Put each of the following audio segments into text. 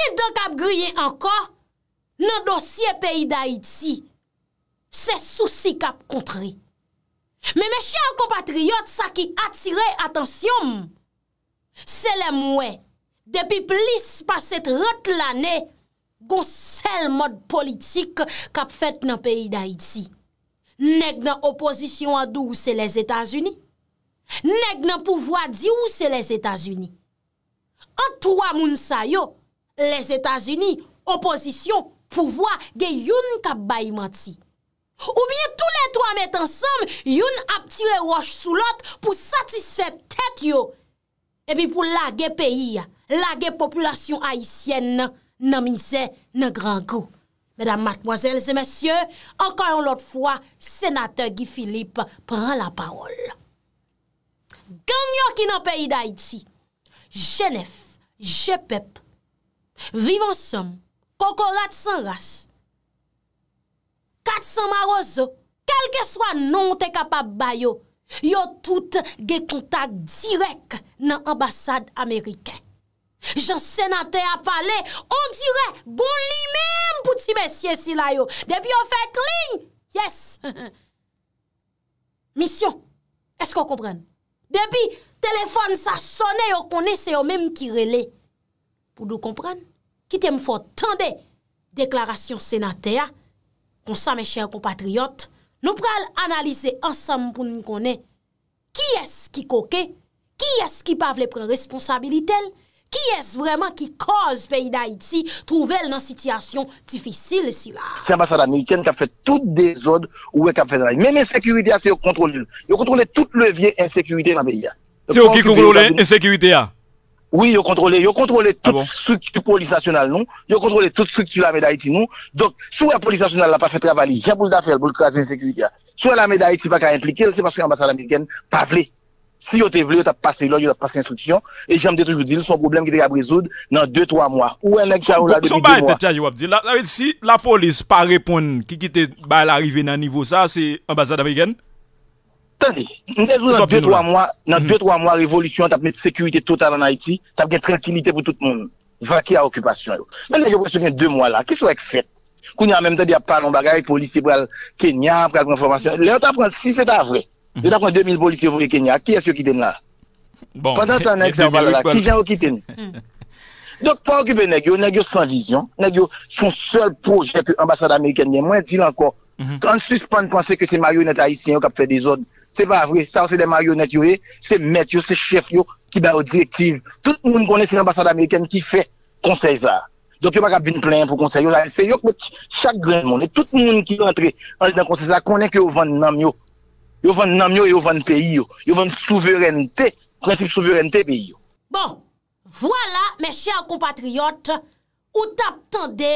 Yen dan kap griye anka nan dosye peyi da iti se souci kap kontre. Me me chan kompatriyot sa ki atire atensyon. Se le mwe depi plis paset rot lane gon sel mod politik kap fet nan peyi da iti. Neg nan oposisyon adou se les Etats-Unis. Neg nan pouvoi di ou se les Etats-Unis. An towa moun sayo les Etats-Unis, oposisyon, pouvoi, ge youn kap bayman ti. Ou biye tou letwa met ansam, youn ap tire wosh sou lot pou satisfeb tet yo. Ebi pou lage peyi, lage populasyon Haitienne nan minse nan gran kou. Medan matmoazel, se mesye, ankayon lot fwa, senate Gifilip pran la parol. Ganyo ki nan peyi d'Haiti, Genèf, Jepèp, Vivansom, kokorat san ras, katsan maroso, kelke swan nou te kapab bayo, yo tout ge kontak direk nan ambasad Amerike. Jan senate apale, on direk, goun li mem pou ti mesye si la yo. Depi yo fe kling, yes. Misyon, esko kompren? Depi, telefon sa sone yo kone se yo mem ki rele, pou nou kompren? Kitè m fò tan de deklarasyon senate a, kon sa mè chèr kompatriot, nou pral analize ansam pou nou konè, ki es ki koke, ki es ki pa vle pren responsabilite l, ki es vreman ki koz peyi da iti, trouvel nan sityasyon difisil si la. Se basa la mi, ken ka fè tout de zode ou e ka fè drai. Mè mè sekurite a, se yo kontrol l. Yo kontrol l tout levye ensekurite na peyi a. Se yo ki koukoul ou l ensekurite a. Oui, yon kontrole, yon kontrole tout ah bon? stik polisasyonal nou, yon kontrole tout stik ki non? la Medayeti nou. Donk, sou yon polisasyonal la pa fè travali, jan pou l'da fèl, pou l'kwaze nsekri ya. Sou yon la Medayeti baka implike, lè se paskou yon ambasade Ameriken pa vle. Si yon te vle, yon ta pase lò, yon ta pase instruksyon, e jan mde toujou dil, son problem ki te ga brezoud nan 2-3 mwa, ou enek sa ou la 2-3 mwa. Sou ba ete tchaje wap di, la polis pa repon ki ki te ba l'arive nan nivou sa, se ambasade Ameriken? Tande, nèzou nan 2-3 mhm. mwa, nan 2-3 mwa revolutyon, tap mèp sekurite total an Haiti, tap gen tranquilite pou tout moun, vake a okupasyon yo. Mè nèk yo prèche gen 2 mwa la, kè sou ek fèt? Kou nè an mèm tè di ap palon bagay, polisye bral Kenya, prèl konformasyon. Lè an tap prèn, si sè ta vre, lè an tap prèn 2000 polisye bral Kenya, kè yè sè yo kiten la? Pendant anèk, si jè yo kiten. Donk pa okupè nèk yo, nèk yo san vizyon, nèk yo son sèl Se pa vre, sa ou se de marionet yo e, se met yo, se chef yo, ki ba ou direktiv. Tout moun konen se ambasade Ameriken ki fe konsey za. Dok yo pa ka bin plen pou konsey yo la. Se yo kwen chak gren moun. Et tout moun ki rentre anje dan konsey za, konen ki yo vande nam yo. Yo vande nam yo, yo vande peyi yo. Yo vande souverente, prinsip souverente peyi yo. Bon, voilà mes chers compatriotes, ou tap tende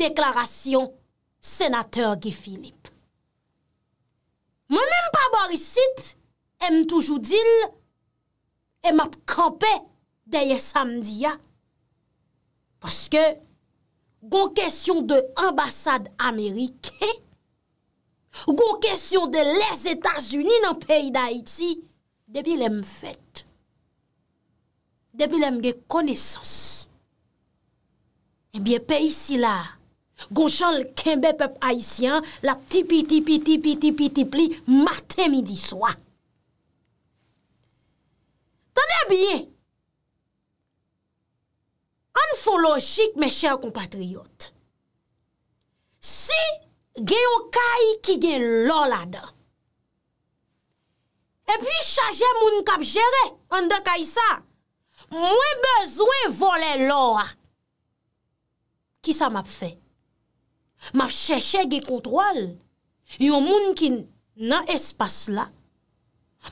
deklarasyon senateur Guy Philippe. Mwen menm pa bor isit, em toujou dil, em ap krampè deye samdi ya. Paske, gon kesyon de ambasade Amerike, ou gon kesyon de les Etats-Unis nan peyi da iti, debi lem fèt. Debi lem ge konesans. Ebyen peyi si la, Gon chan l kembe pep aisyen, la tipi tipi tipi tipi tipi pli, maten midi swa. Tane biye, anfo logik me chèr kompatriyot. Si geyo kay ki gen lor la de, e pi chaje moun kap jere, an de kay sa, mwen bezwe vole lor. Ki sa map fey? Ma chèche ge kontwal yon moun ki nan espas la.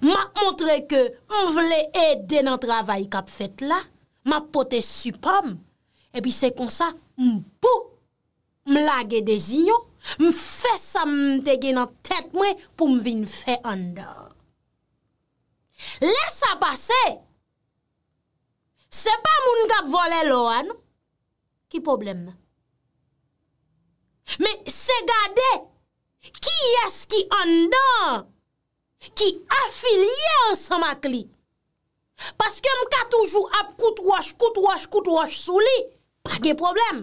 Ma montre ke moun vle e de nan travay kap fèt la. Ma pote supam. E pi se konsa m pou m lage de zinyo. M fè sa m tege nan tèt mwen pou m vin fè an da. Lè sa pase. Se pa moun kap vole lo an. Ki problem nan? Mè se gade, ki es ki andan ki afilye ansan mak li? Paske m ka toujou ap koutou waj, koutou waj, koutou waj sou li, pa ge problem.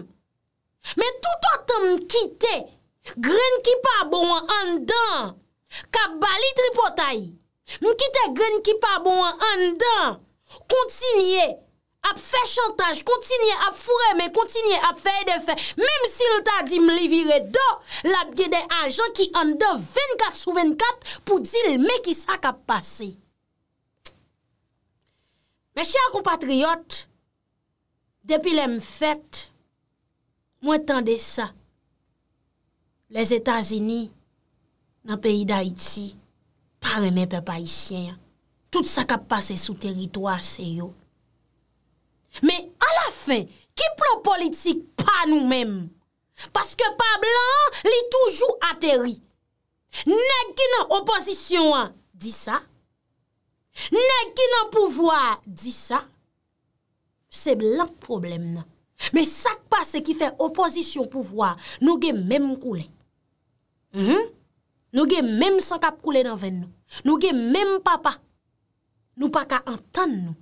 Mè toutote m kite gren ki pa bon an andan, ka bali tripotay. M kite gren ki pa bon an andan, kontsiniye. ap fè chantage, kontinye ap fureme, kontinye ap fè edè fè, mèm si louta di m li vire do, l ap gède anjan ki an do 24 sou 24, pou di l mè ki sa kap pase. Mè chè a kompatriot, depi lè m fèt, mwen tende sa, lè zétazini, nan peyi da iti, pare mè pe pa isyè, tout sa kap pase sou teritwa se yo. Men a la fin, ki plo politik pa nou men? Paske pa blan li toujou ateri. Nèk ki nan opozisyon an di sa? Nèk ki nan pouvoi an di sa? Se blan problem nan. Men sak pa se ki fe opozisyon pouvoi an, nou gen men mkoule. Mhm. Nou gen men msankap koule nan ven nou. Nou gen men papa. Nou pa ka antan nou.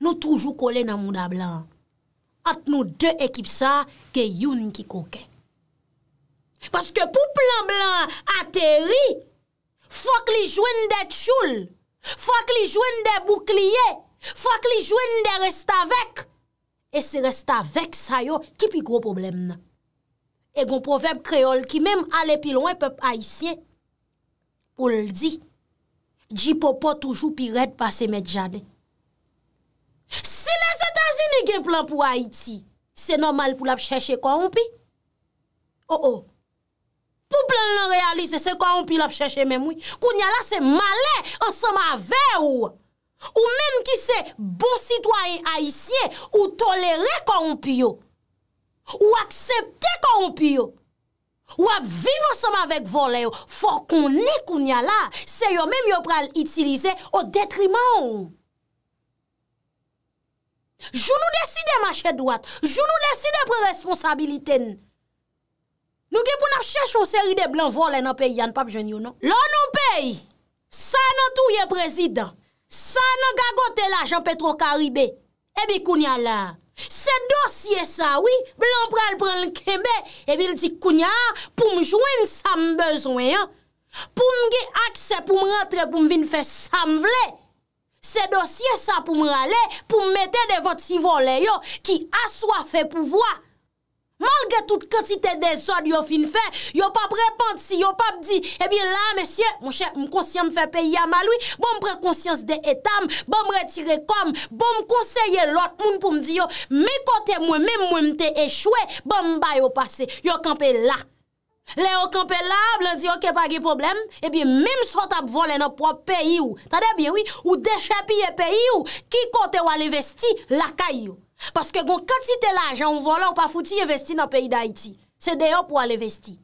Nou toujou kole nan moun da blan. At nou de ekip sa, ge youn ki koke. Paske pou plan blan ateri, fok li jwen de tchoul, fok li jwen de boukliye, fok li jwen de restavek. E se restavek sa yo, ki pi gro problem nan? E gon proverb kreol, ki menm ale pi lwen pep aisyen, ou l di, di po po toujou pi red pa se medjadey. Si la zetazi ni gen plan pou Haiti, se normal pou la pe chèche kwa ou pi? Ou ou, pou plan nan realize se kwa ou pi la pe chèche menmoui, koun yala se male an sema ve ou, ou menm ki se bon sitwaen Haitien ou tolere kwa ou pi yo, ou aksepte kwa ou pi yo, ou ap vive an sema vek volè yo, for koni koun yala se yo menm yo pral itilize o detriman ou. Jou nou deside machè dwat, jou nou deside pre responsabiliten. Nou gen pou nap chèch ou seri de blan volen an pe yon pap jen yon an. Lò an an pey, sa nan touye prezident, sa nan gagote la Jean-Petro Karibé, ebi eh kounya la. Se dosye sa, oui, blan pral pral nkebe, ebi l di kounya, pou mjouen sa mbezouen. Pou mge akse pou m rentre pou m vin fè sa m vle. Se dosye sa pou m rale, pou m mete de voti volen yo, ki aswa fe pou vwa. Malge tout katite de sod yo fin fe, yo pap repante si, yo pap di, e bin la, mesye, m konsyen m fe peyi amalwi, bom prekonsyans de etam, bom retire kom, bom konseye lot moun pou m di yo, mi kote mwen, mi mwen mte echwe, bom bayo pase, yo kampe lak. Le okan pe la, blan di yo ke pa ge problem, e biye mim sot ap vole nan pwa peyi yo. Tade biye, ou dechepi ye peyi yo, ki kote wale vesti lakay yo. Paske gwo katite la, jan ou vole ou pa futi ye vesti nan peyi da iti. Se deyo pou wale vesti.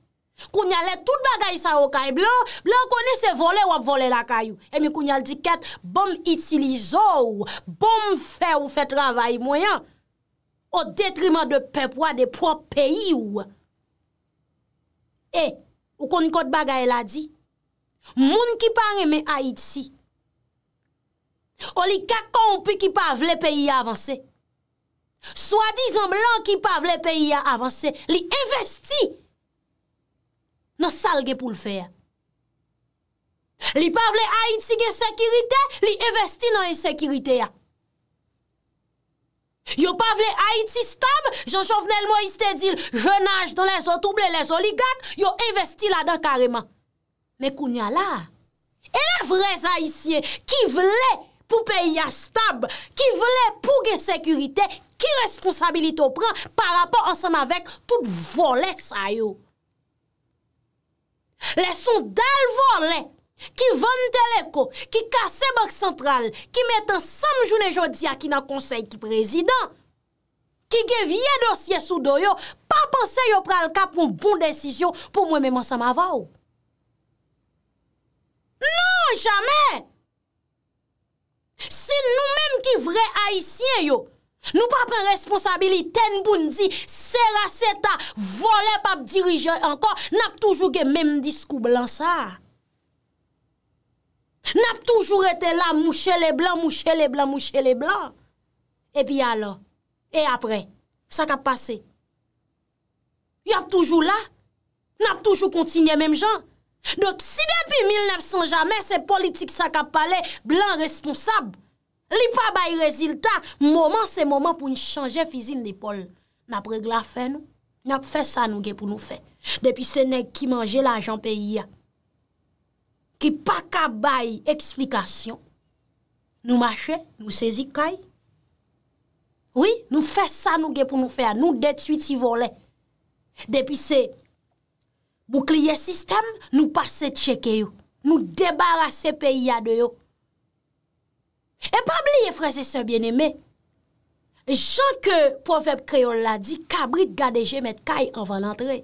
Kounyalet tout bagay sa okan, blan, blan konese vole ou ap vole lakay yo. E mi kounyalet di ket, bom itilizo ou, bom fe ou fe travay mwen, o detrimant de pepwa de pwa peyi yo. E, ou kon kote baga el a di, moun ki pa reme Haiti, ou li kakon ou pi ki pa vle peyi avanse, swa dizan blan ki pa vle peyi avanse, li investi nan salge pou l fey. Li pa vle Haiti gen sekirite, li investi nan en sekirite ya. Yo pa vle Haiti stab, Jean-Jean Venel Moïse te dil, je nage dan les autobles, les oligates, yo investi la dan kareman. Me koun ya la, e la vre Zahissien ki vle pou peyi ya stab, ki vle pou ge sekurite, ki responsabilite ou pren, par rapport ansem avèk, tout volè sa yo. Lè son dal volè, Ki vanteleko, ki kase bok sentral, ki metan sam jounen jodia ki nan konsey ki prezident, ki ge vye dosye soudo yo, pa panse yo pral kap moun bon desisyon pou mwen mèman sa ma vaw. Non, jame! Se nou mèm ki vre haisyen yo, nou pa pren responsabili tenboun di, seraseta, vole pap dirijen ankon, nap toujou ge mèm diskou blan sa. N ap toujou rete la mouche le blan, mouche le blan, mouche le blan. E pi alo, e apre, sak ap pase. Y ap toujou la, n ap toujou kontinye menm jan. Dok si depi 1900 jamen se politik sak ap pale, blan responsab, li pa bay rezilta, mouman se mouman pou n chanje fizin de pol. N ap regla fe nou, n ap fe sa nou ge pou nou fe. Depi se nek ki manje la jan peyi ya. ki pa kabay eksplikasyon, nou mache, nou sezi kay. Oui, nou fe sa nou ge pou nou fe a, nou detuiti vole. Depi se, boukliye sistem, nou pase tcheke yo, nou debarase peyi ya de yo. E pa bli ye frese se bieneme, jan ke profep kreol la di, kabrit gadeje met kay, an van antre.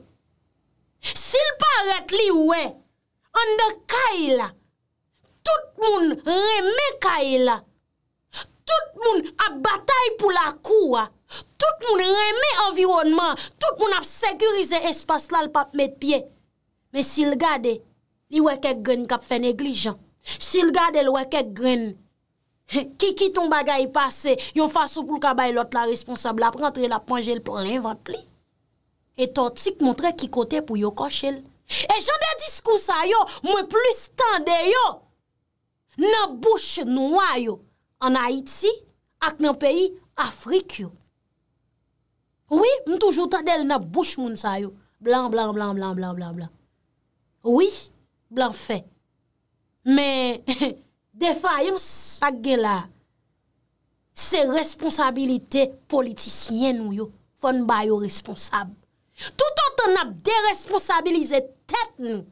Si l pa ret li wey, An de kay la, tout moun reme kay la, tout moun ap batay pou la kou wa, tout moun reme environnement, tout moun ap sekurize espas la l pape met piye. Men si l gade, li weke gren kap fe neglijan. Si l gade l weke gren, ki ki ton bagay pase, yon faso pou l kabay lot la responsable ap rentre la panje l pou rinvante li. Et ton tsyk montre ki kote pou yo koshe l. E jan de diskou sa yo, mwen plus tan de yo. Nan bouch nou a yo, an Haiti, ak nan peyi Afrik yo. Oui, mwen toujou ta del nan bouch moun sa yo. Blan, blan, blan, blan, blan, blan, blan. Oui, blan fe. Men, defa yon sag gen la, se responsabilite politisyen nou yo, fon bayo responsab. Tout an tan ap de responsabilize te, Tet nou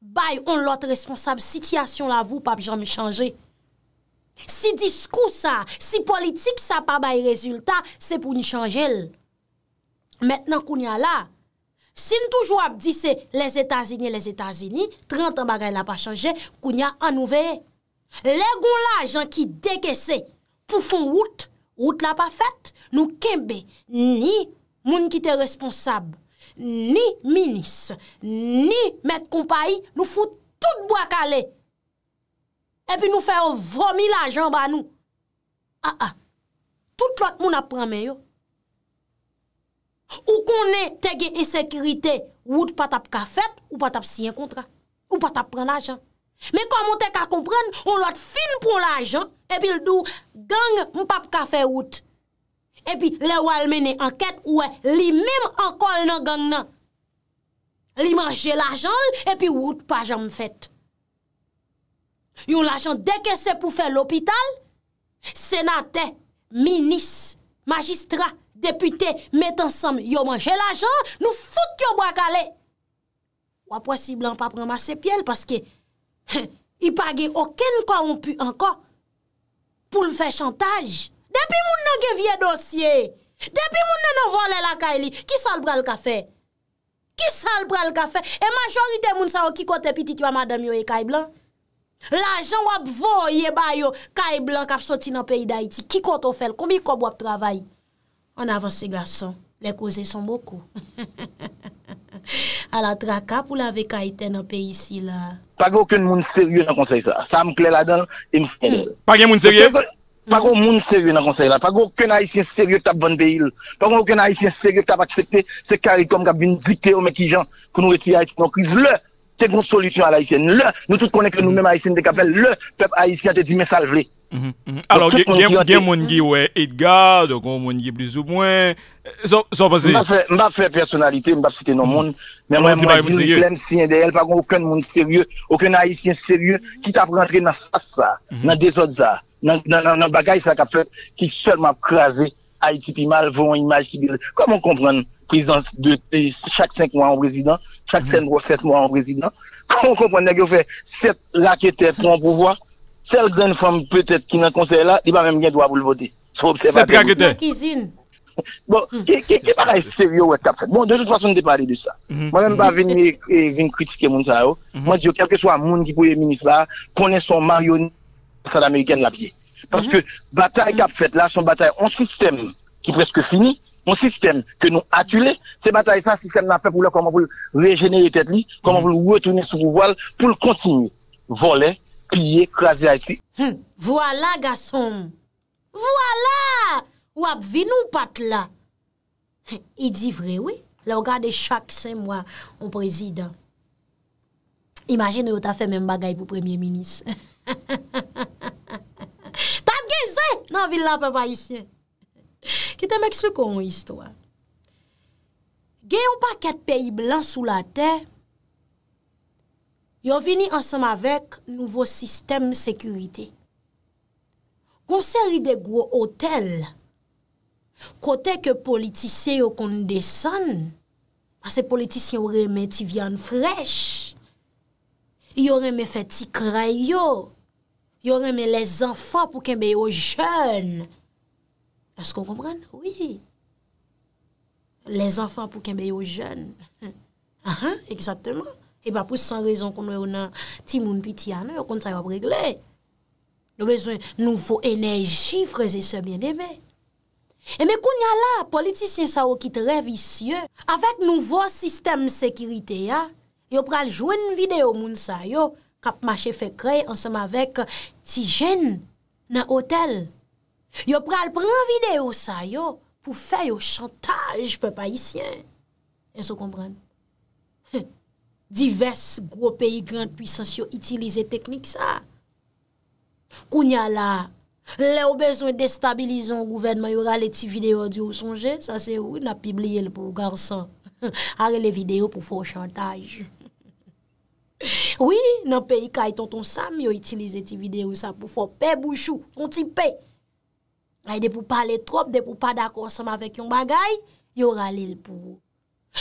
bay on lot responsable. Sityasyon la vou pap jan mi chanje. Si diskou sa, si politik sa pa bay rezultat, se pou ni chanje el. Mètnen koun ya la, si nou toujou ap dise les Etats-Unis, les Etats-Unis, 30 an bagay la pa chanje, koun ya an nou veye. Le goun la jan ki deke se, pou fon wout, wout la pa fèt, nou kembe ni moun ki te responsable. Ni minis, ni met kompayi, nou foute tout bo akale. E pi nou fè o vomi l'ajan ba nou. A ah, a, ah. tout lot moun ap prame yo. Ou konen tege esekirite, wout patap ka fèt ou patap siye kontra. Ou patap pren l'ajan. Me komon te ka kompren, on lot fin pou l'ajan, e pi l'dou gang moun pap ka fè wout. Epi le wal mene anket ouè li mèm ankol nan gang nan. Li manje l'ajan epi wout pa jan m'fèt. Yon l'ajan deke se pou fè l'opital, senate, minis, magistra, depute, met ansam, yo manje l'ajan, nou fout yo bakale. Wap wè si blan pa pran mase pyele paske yi page oken kwa ou pu anka pou l'fè chantage. Depi moun nan geviye dosye. Depi moun nan nan vole la kay li. Ki sal pral kafe? Ki sal pral kafe? E majorite moun sa o ki kote pitit yo a madam yo e kay blan? La jan wap vo ye bayo. Kay blan kap soti nan peyi da iti. Ki kote o fel? Komi kob wap travay? On avanse gason. Le koze son boko. A la traka pou la ve kay ten nan peyi si la. Pagyo akoun moun serye nan konsey sa. Sam kle la dan, imsele. Pagyo moun serye? Pagyo moun serye? Pa kon moun serye nan konsey la, pa kon ken Aisyen serye ki ta bon be il, pa kon ken Aisyen serye ki ta pa aksepte se karikom ka bin dikte ou men ki jan, kon nou eti Aisyen kon kriz le, te kon solisyon al Aisyen, le nou tout konen ke nou men Aisyen de kapel, le pep Aisyen te di mesaj le Mm-hmm. alo gen moun gi we Edgar, do kon moun gi blizou mwen son pase mba fe personalite, mba fite nou moun mba mwen mwen di mplem siyen de el pa kon wakon moun serye, wakon haitien serye ki tap rentre nan fasa nan dezodza, nan bagay sa kap fe, ki selman kreaze haitipi mal, voun imaj ki komon kompran, prezident chak 5 moun an prezident chak 7 moun an prezident komon kompran, negyo fe, set lakete pou an pouvoi Sel den fom peut-et ki nan konsey la, di ba mèm gen dwa bou l vode. Se observate. Se tragede. Kizine. Bon, hmm. ke paray serio wè kap fèt. Bon, de tout fason depade de sa. Hmm. Mwen mba hmm. vini e, e, kritike moun sa yo. Mwen di yo, kelke so a moun ki pouye minis la, pwone son maryon sa dameriken la pye. Paske batay kap fèt la, son batay, on sistem ki preske fini, on sistem ke nou atule, se batay sa, sistem nan fè pou la koman pou rejeneye tet li, koman pou l wè tounen sou pou voal, pou l kontine. Volè, Piye krasi a iti. Vwala gason. Vwala. Wap vinou pat la. I di vre we. La w gade chak sen mwa ou prezidant. Imagine yo ta fe men bagay pou premier minis. Ta geze nan villa papa isye. Kitem ek spwe kon ou istwa. Geyo pa ket peyi blan sou la tey. yo vini ansam avek nouvo sistem sekurite. Konseri de gwo otel, kote ke politise yo kon desan, pase politisyon wrenmen ti vyan frech, yo wrenmen feti kray yo, yo wrenmen les anfan pou kenbe yo jen, as kon kompran? Oui, les anfan pou kenbe yo jen, ahan, eksateman. E ba pou san rezon kon nou yo e nan ti moun pi ti ane, yo kon sa yo ap regle. Yo bezwen nouvo enerji freze se bien deme. E me kon ya la, politisyen sa yo ki tre vicye, avèk nouvo sistem sekirite ya, yo pral jwen videyo moun sa yo, kap mache fe kre ansam avèk ti jen nan otel. Yo pral pran videyo sa yo pou fè yo chantaj pe pa isyen. Enso komprenn. Divers gwo peyi grand pwisans yo itilize teknik sa. Koun ya la, le ou bezwen destabilizon ou gouvenman yo rale ti video di ou sonje, sa se ou na pibliye l pou garson. Are le video pou fò chantage. Oui, nan peyi kay tonton Sam yo itilize ti video sa pou fò pe bouchou, fò ti pe. Ay de pou pale trop, de pou pale akonsama vek yon bagay, yo rale l pou.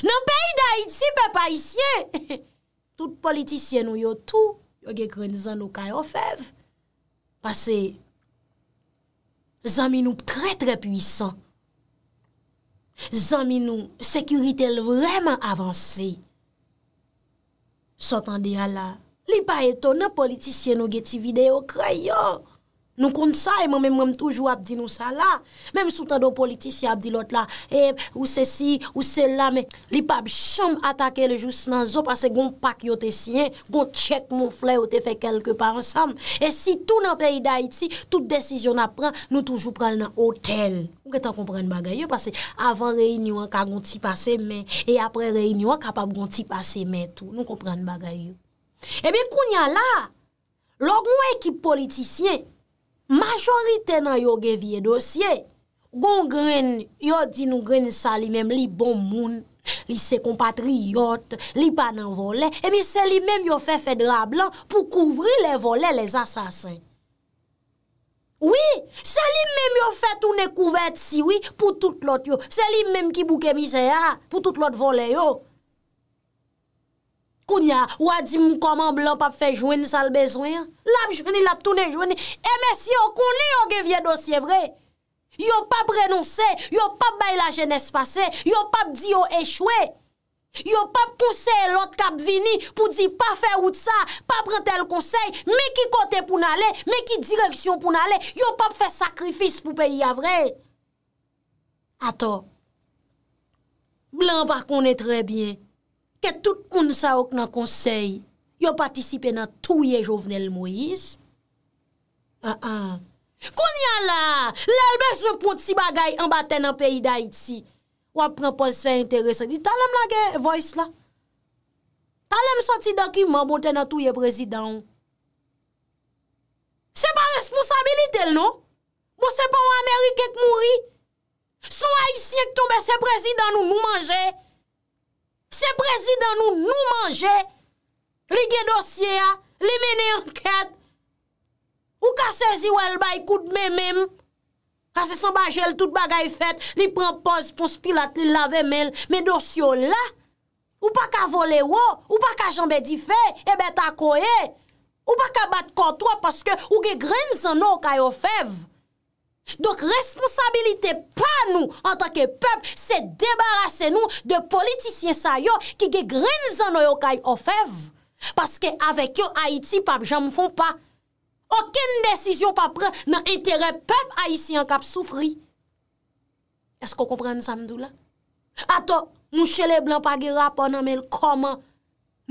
Nan peyi da iti pe pa isye, tout politisyen nou yo tou yo ge krenizan nou kayo fev. Pase, zanmi nou tre tre puisan, zanmi nou sekurite l vreman avanse. Sotan de ala, li pa eto nan politisyen nou ge ti videyo kreyon. Nou kon sa e mwen mwen mwen mwen toujou abdi nou sa la. Mwen mwen sou tando politisi abdi lot la. E ou se si ou se la. Me li pab chanm atake le jous nan zo. Pase goun pak yo te sien. Goun tchek moun fley yo te fe kelke pa ansam. E si tou nan peyi da iti, tout desisyon apren, nou toujou pral nan otel. Ou ke tan kompren bagay yo. Pase avan reynyon ka gonti pase men. E apre reynyon ka pab gonti pase men. Nou kompren bagay yo. E mi koun ya la. Lò goun ekip politisyen. Majorite nan yo geviye dosye, gon gren yo di nou gren sa li menm li bon moun, li se kompatri yot, li panan vole, e mi se li menm yo fe fedra blan pou kouvri le vole les asasen. Oui, se li menm yo fe toune kouvert siwi pou tout lot yo, se li menm ki bouke mize ya pou tout lot vole yo. Kounya, ou a di mou koman blan pa fe jwen sa l bezwen? Lap jweni, lap toune jweni. Eme si yo kouni yo ge vye dosye vre. Yo pap renonse, yo pap bay la jenese pase, yo pap di yo echwe. Yo pap kousey lot kap vini pou di pa fe ou tsa, pa prete l kousey, me ki kote pou nale, me ki direksyon pou nale, yo pap fe sakrifis pou pe yavre. Ato, blan pa kone trebyen. ke tout moun sa ok nan konsey yo patisipe nan touye jovenel Moïse. A-a. Ah, ah. Koun ya la, lèl bez repoute si bagay anbaten nan peyi da iti. Wap prempos fey interese. Di talem la ge voice la? Talem soti da ki mou anbaten nan touye prezidant? Se pa responsabilite l nou? Mou se pa ou Amerikek mouri? Sou a isi ek tombe se prezidant nou nou manje? Se prezidan nou nou manje, li gen dosye ya, li mene anket, ou ka sezi wèl bay kout mè mèm, ka se san baje l tout bagay fèt, li pren poz pou spilat li lave mèl, mè dosyo la, ou pa ka vole wò, ou pa ka janbe di fè, ebe takoye, ou pa ka bat kòt wò, ou pa se se fè, ou pa se se fè, ou pa se se fè, ou pa se se fè, Donk responsabilite pa nou an tanke pep se debarase nou de politisyen sa yo ki ge grenzan nou yo kay ofev. Paske avek yo Haiti pap jan mfon pa. Oken desisyon pa pre nan entere pep Haitien kap soufri. Esko komprende sa mdou la? Ato, nou chele blan pa ge rapon nan menl koman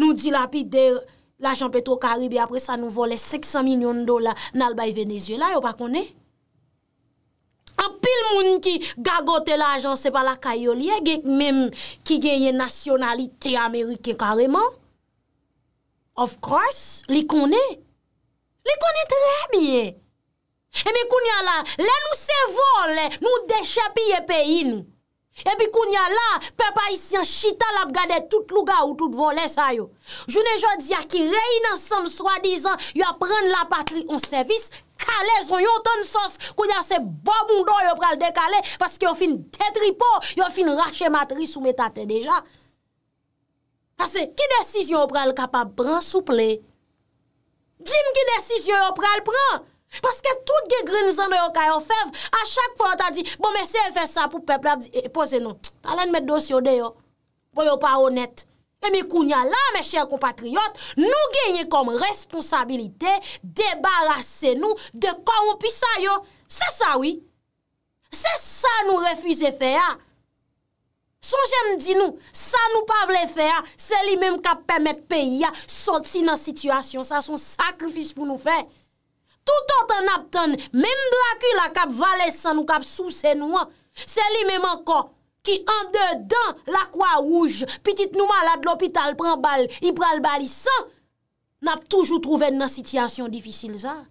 nou di la pi der la Jean-Petro Karibi apre sa nou vole 600 milyon dola nan albay Venezuela yo pa kone? an pil moun ki gagote la janse pa la kayo liye, gek menm ki genye nasyonalite Amerike kareman. Of course, li kone. Li kone trebi ye. E mi koun ya la, le nou se vol, le nou deche pi ye peyi nou. E mi koun ya la, pe pa isi an chita la ap gade tout luga ou tout volen sayo. Jounen jòdzi a ki rey nan sam swa dizan, yo ap pren la patri on servis, Kale zon yon ton sos kwen yon se bo moun do yon pral dekale paske yon fin tetripo, yon fin rache matri sou metate deja. Pase, ki desisyon yon pral kapap bran souple? Djin ki desisyon yon pral pran? Paske tout gen grenizan yon kayo fev, a chak fwa ta di, bon mese yon fe sa pou peple ap di, eh, pose nou, talen met dosyo de bon, yo, pou yon pa honet. E mi kounya la, me chèr kompatriyot, nou genye kom responsabilite, debarase nou de korompisa yo. Se sa oui, se sa nou refuize fe ya. Son jèm di nou, sa nou pa vle fe ya, se li mèm kap pèmèt peyi ya, soti nan situasyon, sa son sakrifis pou nou fe. Toutot an ap ton, mèm blakou la kap vale san nou, kap sou se nou an, se li mèm an kon. ki an de dan la kwa wouj, pitit nou malade l'opital, pren bal, i pral bali san, nap toujou trouven nan sityasyon difisil zan.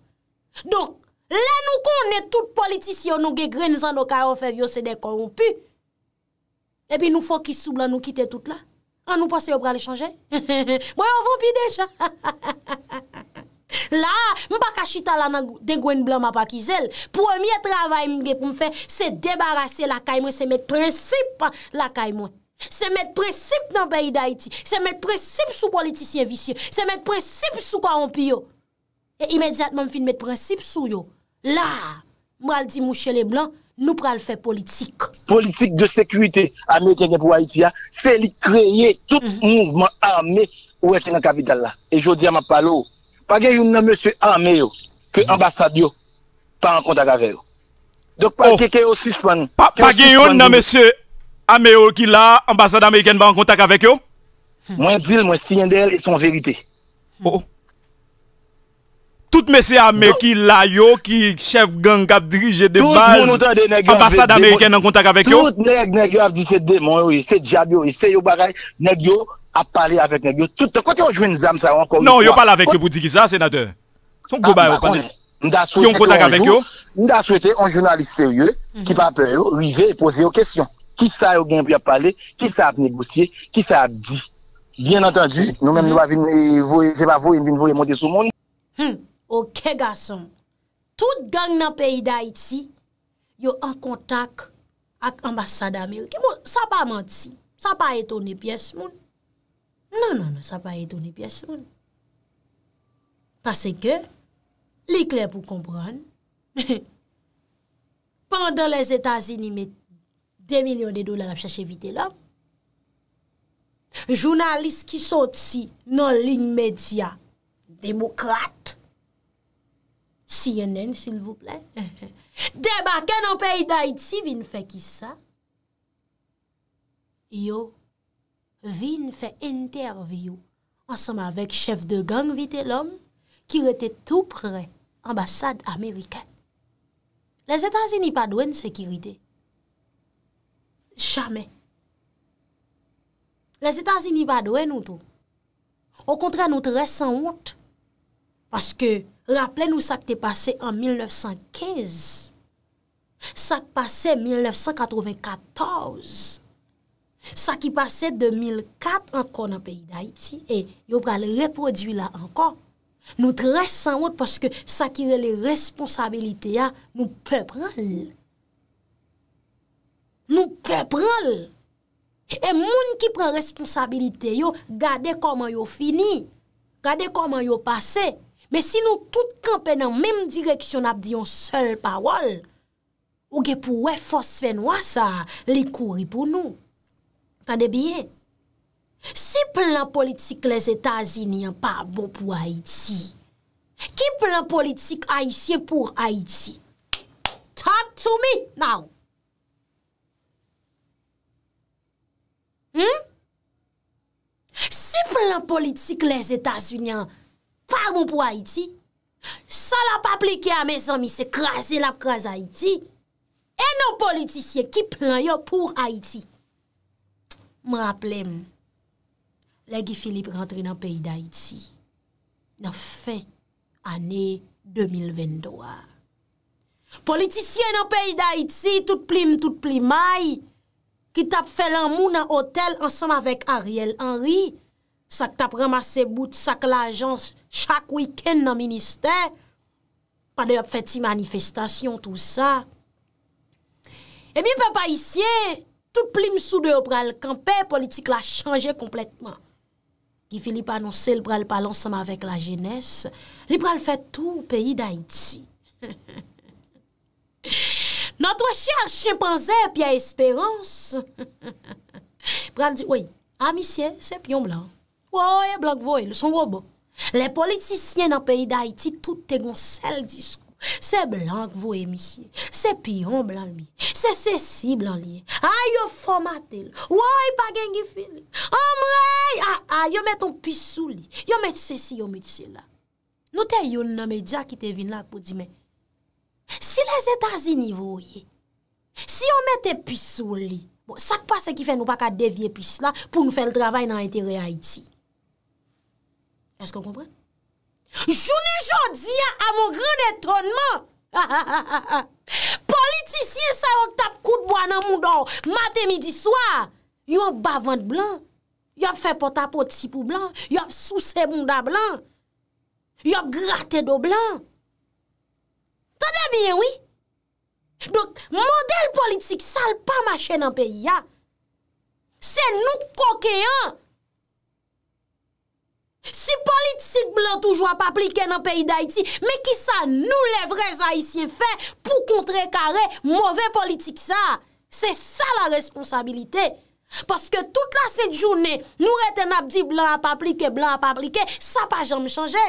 Donk, la nou konen tout politisyon nou ge grenzan do ka yo fevyose de korompu, epi nou fok ki soublan nou kite tout la, an nou pase yo pral chanje. Boy, avon pi dejan. La, mwen pa kachita la nan den gwen blan ma pa kizel Pwemye travay mwen gen pou mwen fe Se debarase la kaymwen Se met prinsip la kaymwen Se met prinsip nan bayi da iti Se met prinsip sou politisyen visye Se met prinsip sou kwa anpiyo E imediatman mwen fin met prinsip sou yo La, mwen al di mwen chele blan Nou pral fe politik Politik de sekwite Ameriken gen pou ayiti ya Se li kreye tout mounvman ame Ou ete nan kapital la E jodi am apalo Pa gen yon nan M. Ameyo ki mhm. ambasade yo pa an kontak ave yo. Dok pa oh. gen yon nan M. Ameyo ki la ambasade Ameriken va an kontak ave yo. Hmm. Mwen dil mwen sinyen de el son verite. Oh, oh. Tout M. Ameyo ki la yo ki chef gang ap dirije de base ambasade Ameriken an kontak ave yo. Tout neg neg yo ap di se de mwen yo, se jab yo, se yo baray neg yo. ap pale avèk nè gyo. Toute kote yo jwe nizam sa yo ankon. Non, yo pale avèk oh. ah, yo bou di ki sa, senatèr. Son kou bay wè wè panè. Ki yon kontak avèk yo. Nida souwete yon jounalist sèrye ki pape yo, wive, mhm. pose yo kèsyon. Ki sa yo gen pya pale, ki sa ap negosye, ki sa ap di. Gen atèndi, nou men nou avèk vin vò, se pa vò, vin vò, yon vò yon vò yon vò yon vò yon vò yon vò yon vò yon vò yon vò yon vò yon vò yon vò yon vò Non, non, non, sa pa etou ni pyesoun. Pase ke, li kler pou kompran, pandan les Etats-Unis, me 2 milyon de dolar ap chache vide lom. Jounalist ki sot si, non lin media, demokrate, CNN, sil vouple, deba ken an peyi da iti, vin fe ki sa. Yo, vin fait interview ensemble avec chef de gang l'homme qui était tout près ambassade américaine. Les États-Unis pas de sécurité. Jamais. Les États-Unis pas de nous Au contraire, nous très sans honte. Parce que, rappelez-nous ça qui est passé en 1915. Ça qui passé en 1994. Sa ki pase 2004 ankon an peyi da iti E yo pral reprodu la ankon Nou tres san wot Paske sa ki rele responsabilite ya Nou pe pral Nou pe pral E moun ki pral responsabilite yo Gade koman yo fini Gade koman yo pase Me si nou tout kampen an Mem direksyon ap diyon seul pa wol Ou ge pou we fos fenwa sa Li kouri pou nou Si plan politik les Etats-Unis yon pa bon pou Haïti Ki plan politik Haitien pou Haïti Talk to me now hmm? Si plan politik les Etats-Unis yon pa bon pou Haïti Sa la pa pleke a me san mi se krasi la krasi Haïti E nou politikien ki plan yon pou Haïti M'raplem, legi Filip rentre nan peyi da iti, nan fin ane 2022. Politisyen nan peyi da iti, tout plim, tout plimay, ki tap felan mou nan hotel ansanm avèk Ariel Henry, sak tap ramase bout, sak l'ajans chak wiken nan minister, pa dey ap feti manifestasyon tout sa. E mi pe pa isye, e, Tout plim sou de yo pral, kanpe politik la chanje kompletman. Ki filip anonsel pral pal ansama vek la jenes, li pral fet tou peyi da iti. Nato chal chimpanzè pi a esperans. Pral di, woy, amisye, sep yon blan. Woy, blan kvoy, le son wobo. Le politisyen nan peyi da iti tout tegon sel diskou. Se blan k voye misye, se piyon blan liye, se sesi blan liye, a yo fomate liye, woy pa gengi fili, a mreye, a ah, yo ah, meton pisou liye, yo met sesi yo met se la. Nou te yon namè diya ki te vin la pou di men, si les etasi nivouye, si yo mette pisou liye, bon, sak pa se ki fè nou pa ka devye pisou la pou nou fè l travay nan entere Haiti. Esk an komprende? Jouni jodi a, a moun gran etonman. Politisye sa yo k tap kout bo anan moun do, mate midi swa. Yon bavant blan, yon fe pota poti pou blan, yon sou se moun da blan, yon grate do blan. Tande bien, oui? Dok, model politik sal pa mache nan peyi ya. Se nou kokeyan. Si politik blan toujou ap aplike nan peyi da iti, me ki sa nou le vre za isye fe, pou kontre kare, mouve politik sa, se sa la responsabilite. Paske tout la set jounen, nou reten ap di blan ap aplike, blan ap aplike, sa pa jom chanje.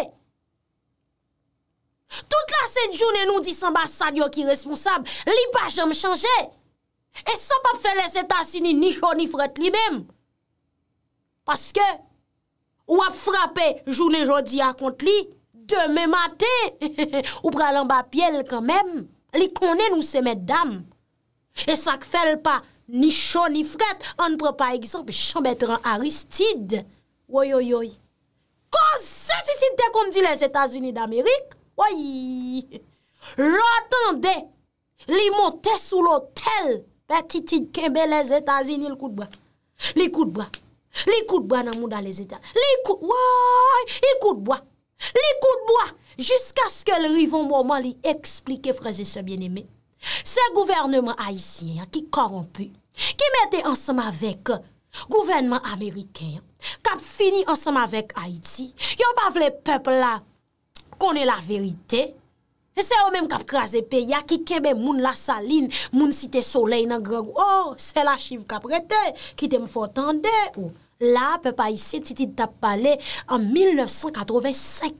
Tout la set jounen nou di san ba sa di yo ki responsable, li pa jom chanje. E sa pa pfele se tasini ni cho ni frete li bim. Paske, Wap frapè, jounè jodi akont li, demè matè. Ou pralè mba pyele kan mèm, li konè nou se mè dam. E sak fèl pa, ni chò, ni fret, an prè pa egisop, chan betran Aristide. Woyoyoy, kon sè titite kon di les Etats-Unis d'Amerik, woyy, l'otan de, li motè sou l'otel, pa titite kembe les Etats-Unis l'koutbwa. L'koutbwa. L'ikout bo nan moun dan les etat. L'ikout, woy, l'ikout bo. L'ikout bo, jiska skè l'rivon mouman li eksplike freze se bien eme. Se gouvernement Haitien, ki korompi, ki mette ansama vek euh, gouvernement Amerike, kap fini ansama vek Haiti, yo pa vle peple la konen la verite, se ou men kap kreaze pe, ya ki kebe moun la saline, moun site solei nan grego, oh, se la chiv kap rete, ki te mfotande, ouh. là, papa, en 1985.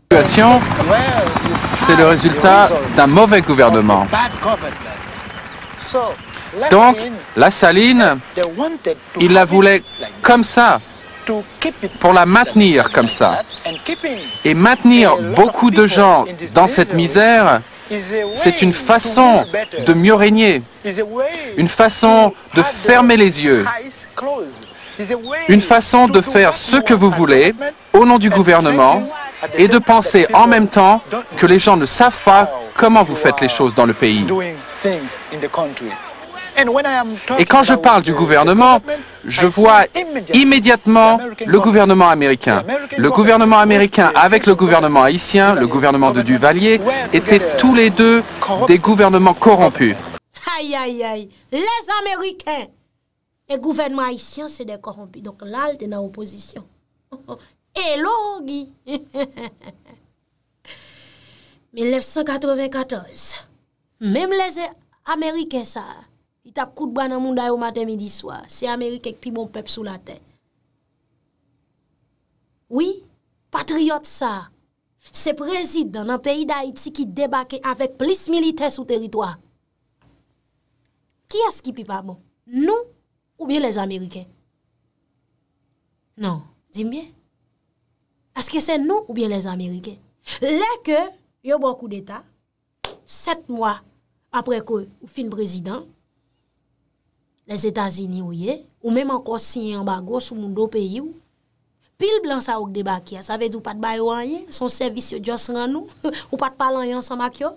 C'est le résultat d'un mauvais gouvernement. Donc, la saline, il la voulait comme ça, pour la maintenir comme ça. Et maintenir beaucoup de gens dans cette misère, c'est une façon de mieux régner, une façon de fermer les yeux, une façon de faire ce que vous voulez au nom du gouvernement et de penser en même temps que les gens ne savent pas comment vous faites les choses dans le pays. Et quand je parle du gouvernement, je vois immédiatement le gouvernement américain. Le gouvernement américain avec le gouvernement haïtien, le gouvernement de Duvalier, étaient tous les deux des gouvernements corrompus. Aïe, aïe, les Américains E gouvenman ayisyans se de korompi. Donk lal te nan oposisyon. E lo o gi. 1994. Mem leze Amerike sa. I tap kout ban nan moun dayo maten midi swa. Se Amerike ek pi bon pep sou la ten. Oui. Patriote sa. Se prezid dan an peyi da iti ki debake avek plis milite sou teritwa. Ki as ki pi pa bon? Nou. Ou bien les Amérikè? Non. Dime bien. Est-ce que c'est nous ou bien les Amérikè? Lè que, yo boku d'État, 7 mois après que fin président, les États-Unis ou ye, ou même encore signé un bago sous mon dos pays ou, pile blanc sa ouk de baki ya, sa vez ou pat bayouan ye, son servis yo dios ran nou, ou pat palan yan sa mak yo,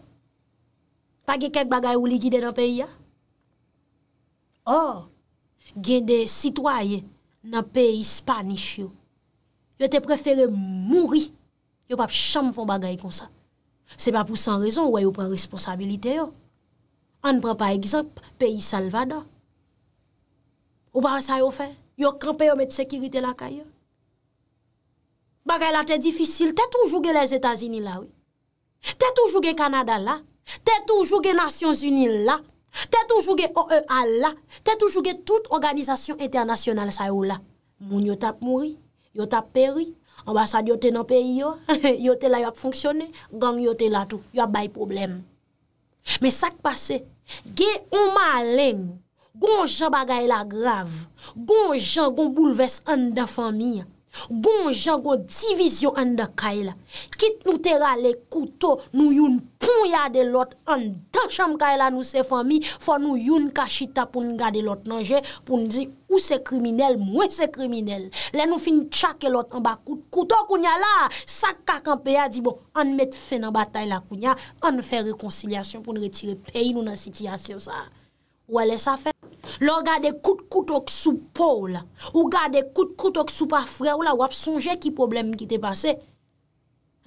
pa ge kek bagay ou li gide nan pays ya. Or, gen de sitwaye nan pey hispanish yo. Yo te prefere mouri. Yo pap chanm fon bagay kon sa. Se pa pou san rezon, yo wè yo pren responsabilite yo. An pre pa ekzamp, pey Salvador. Ou ba sa yo fe? Yo kranpe yo met sekirite la kaya. Bagay la te difisil. Te toujouge les Etats-Unis la. Te toujouge Kanada la. Te toujouge Nasyons-Unis la. Tè toujouge OEA la, tè toujouge tout organizasyon internasyonal sa yo la. Moun yo tap mouri, yo tap peri, ambasade yo te nan peri yo, yo te la yo ap fonksyone, gang yo te la tou, yo ap bay problem. Me sak pase, ge ou malen, gon jan bagay la grav, gon jan gon bouleves an da fami ya. Gon jan gon divizyon an da kaila, kit nou tera le koutou nou youn pou yade lot an dan chanm kaila nou se fami, fon nou youn kachita pou nou gade lot nanje, pou nou di ou se kriminel, mwen se kriminel. Le nou fin chake lot an bakout koutou kounya la, sak kak an peya di bon an met fè nan batay la kounya, an fè rekonsilyasyon pou nou retire peyi nou nan sitiyasyon sa a. Wè lè sa fè. Lò gade kout kout ok sou pou wè. Ou gade kout kout ok sou pa frè wè. Wè ap sonje ki problem ki te pase.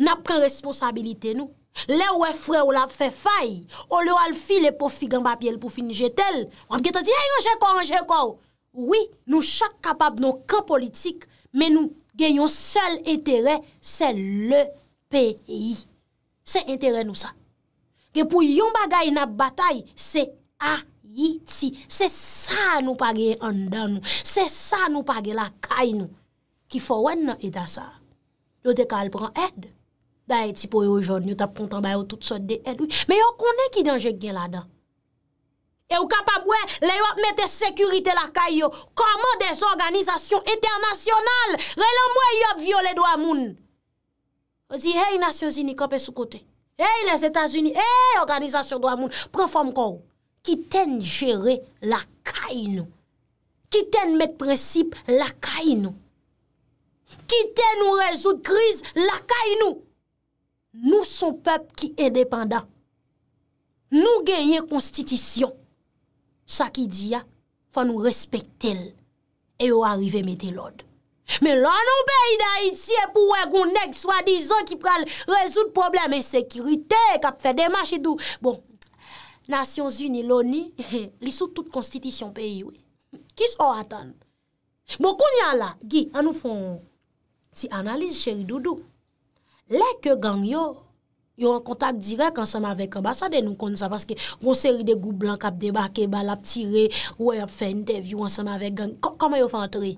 Nè pren responsabilite nou. Lè wè frè wè ap fè fay. Ou lè wè al fi le pofigan papye l pou finje tel. Ou ap gete di, hey, anje kou, anje kou. Oui, nou chak kapab nou kran politik. Mè nou gen yon sel interè, se le peyi. Se interè nou sa. Gè pou yon bagay nè batay, se a. Yiti, se sa nou pa ge yon dan nou, se sa nou pa ge la kay nou, ki fò wen nou edasa. Yo te ka al pran ed, da eti pou yo joun, yo tap kontan bayo tout sot de ed. Me yo konen ki denje gen la dan. E yo kapabwe, le yo ap mette sekurite la kay yo, kama desorganizasyon eternasyonal. Rele mwen yo ap viole do amoun. Ozi, hey nasyon zinikop e sou kote, hey les Etats-Unis, hey organizasyon do amoun, preform kon ou. ki ten jere lakay nou, ki ten met prinsip lakay nou, ki ten nou rezout kriz lakay nou. Nou son pep ki endepanda, nou genye konstitisyon. Sa ki diya, fa nou respekte l, e yo arrive metelod. Me lan nou pey da iti, e pou wè gounèk swadizan ki pral rezout probleme sekirite, kap fè demache idou. Bon, Nasyon zuni loni, li sou tout konstitisyon peyi we. Kis ou atan? Bon, kounyan la, gi, anou fon, si analize chèri doudou. Lè ke gang yo, yo an kontak direk anseman vek kaba, sa den nou kon sa. Paske, ronseri de goup blan kap debake, bal ap tire, wè ap fè interview anseman vek gang. Kama yo fè antre?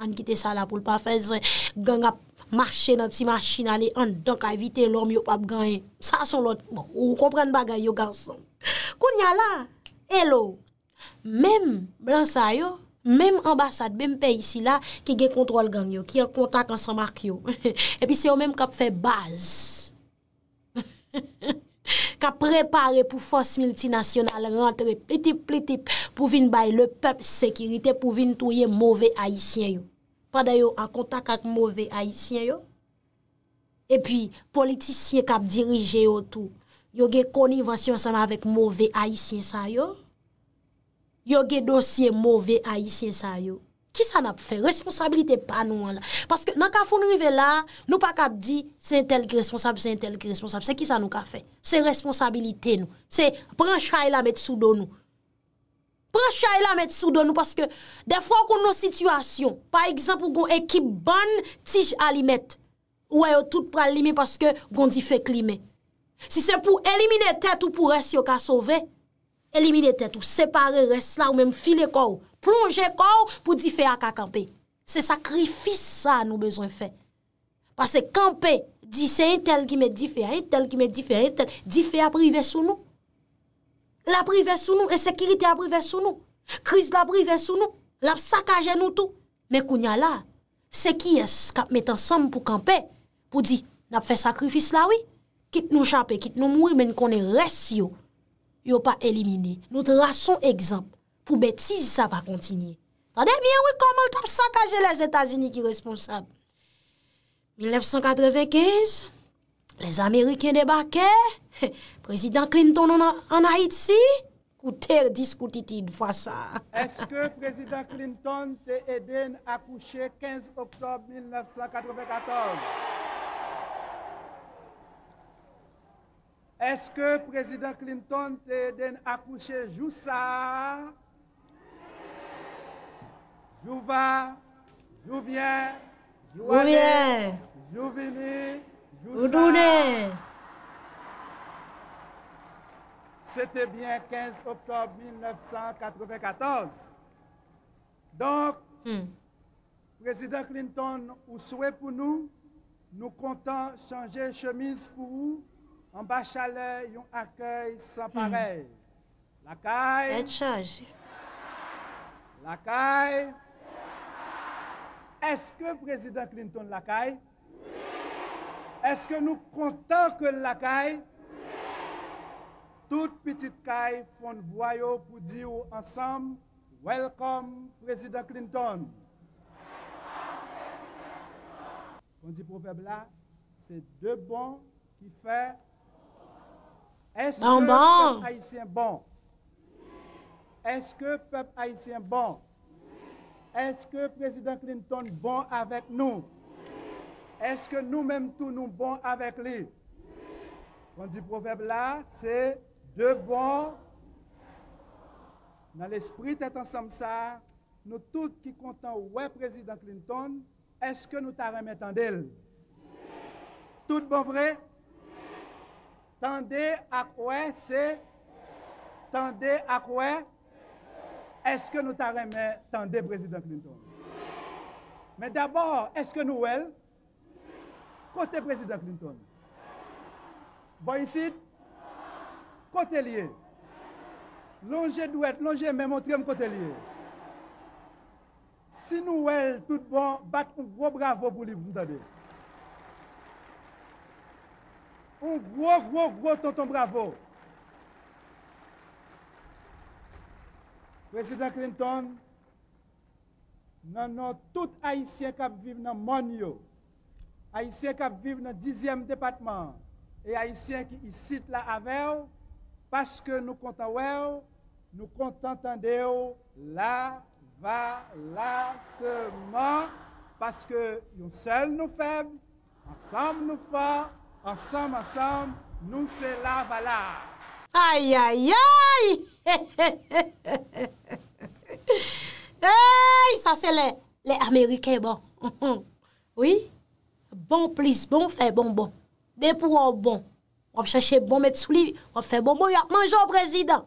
An kite sa la pou lpa fè zre, gang ap... Marche nan ti machina li an, donk a evite lom yo pap ganyen. Sa son lot, ou kompren bagay yo ganson. Koun ya la, elou, mem blansa yo, mem ambasad bem pe isi la, ki gen kontrol ganyen yo, ki yon kontak ansan mark yo. E pi se yo mem kap fe baz. Kap prepare pou fos multinasyonal rentre, plitip plitip, pou vin bay le pep sekirite, pou vin touye mouve aisyen yo. pa dayo akontak ak mouve haisyen yo, epi politisyen kap dirije yo tou, yo ge konivasyon sana vek mouve haisyen sa yo, yo ge dosye mouve haisyen sa yo, ki sa nap fe? Responsabilite pa nou an la. Paske nan ka foun nou rive la, nou pa kap di, se entel ki responsable, se entel ki responsable, se ki sa nou ka fe? Se responsabilite nou. Se pran chay la met sou do nou. Precha e la met sou do nou, paske de fwa kon nou situasyon, pa ekzampou kon ekip ban tij alimet, ou ayotout pral limi, paske kon di fe klime. Si se pou elimine tet ou pou res yo ka sove, elimine tet ou separe res la ou menm file kou, plonge kou pou di fe a ka kampe. Se sakrifis sa nou bezon fe. Paske kampe, di se yon tel ki met di fe, yon tel ki met di fe, yon tel ki met di fe a prive sou nou. La prive sou nou, e sekirite la prive sou nou. Kris la prive sou nou. Lap sakaje nou tou. Me kounya la, seki es kap met ansam pou kampe, pou di, nap fe sakrifis la oui. Kit nou chaper, kit nou moui, men konen res yo. Yo pa elimine. Nou tra son ekzamp. Pou betizi sa va kontinye. Tade miye wikomol, tap sakaje les Etasini ki responsab. 1995 Les Américains débarquè, Président Clinton en haït si, Kouter diskoutiti d'fois sa. Est-ce que Président Clinton te éden akouché 15 octobre 1994? Est-ce que Président Clinton te éden akouché jou sa? Jou va, jou vien, jou vien, jou vini... C'était bien 15 octobre 1994. Donc, hmm. Président Clinton, vous souhaitez pour nous, nous comptons changer chemise pour vous. En bas chalet, un accueil sans hmm. pareil. La caille. La caille. Est-ce que président Clinton la caille? Est-ce que nous comptons que la caille, toute petite caille, font voyau pour dire ensemble, Welcome, Président Clinton. On dit proverbe là, c'est deux bons qui fait. Est-ce que le peuple haïtien bon? Est-ce que le peuple haïtien bon? Est-ce que président Clinton bon avec nous? Eske nou menm tou nou bon avek li? Si. Kon di proverb la, se, de bon, nan l'espri tet ansam sa, nou tout ki kontan ouwe prezident Clinton, eske nou ta remet an del? Si. Tout bon vre? Si. Tande akwe se? Si. Tande akwe? Si. Eske nou ta remet an de prezident Clinton? Si. Men d'abor, eske nou wel? Kote prezident Clinton. Boyisit. Kotelier. Longe dwet, longe men motrem kotelier. Sinouel tout bon, bat un gro bravo pou li mtade. Un gro, gro, gro tonton bravo. Prezident Clinton, nan nan tout Haitien kap viv nan mon yo. Ayisyen kap vive nan dizyem depatman. E ayisyen ki isit la ave ou, paske nou konta we ou, nou konta entende ou, la, va, la, se, ma, paske yon sel nou feb, ansam nou fa, ansam ansam, nou se la va la. Ay, ay, ay! Ay, ay, ay! Ay, sa se le Amerike bon. Oui? Bon plis bon, fè bon bon. De pou an bon. Wap chache bon, met sou li, wap fè bon bon, yo ap manjou o prezident.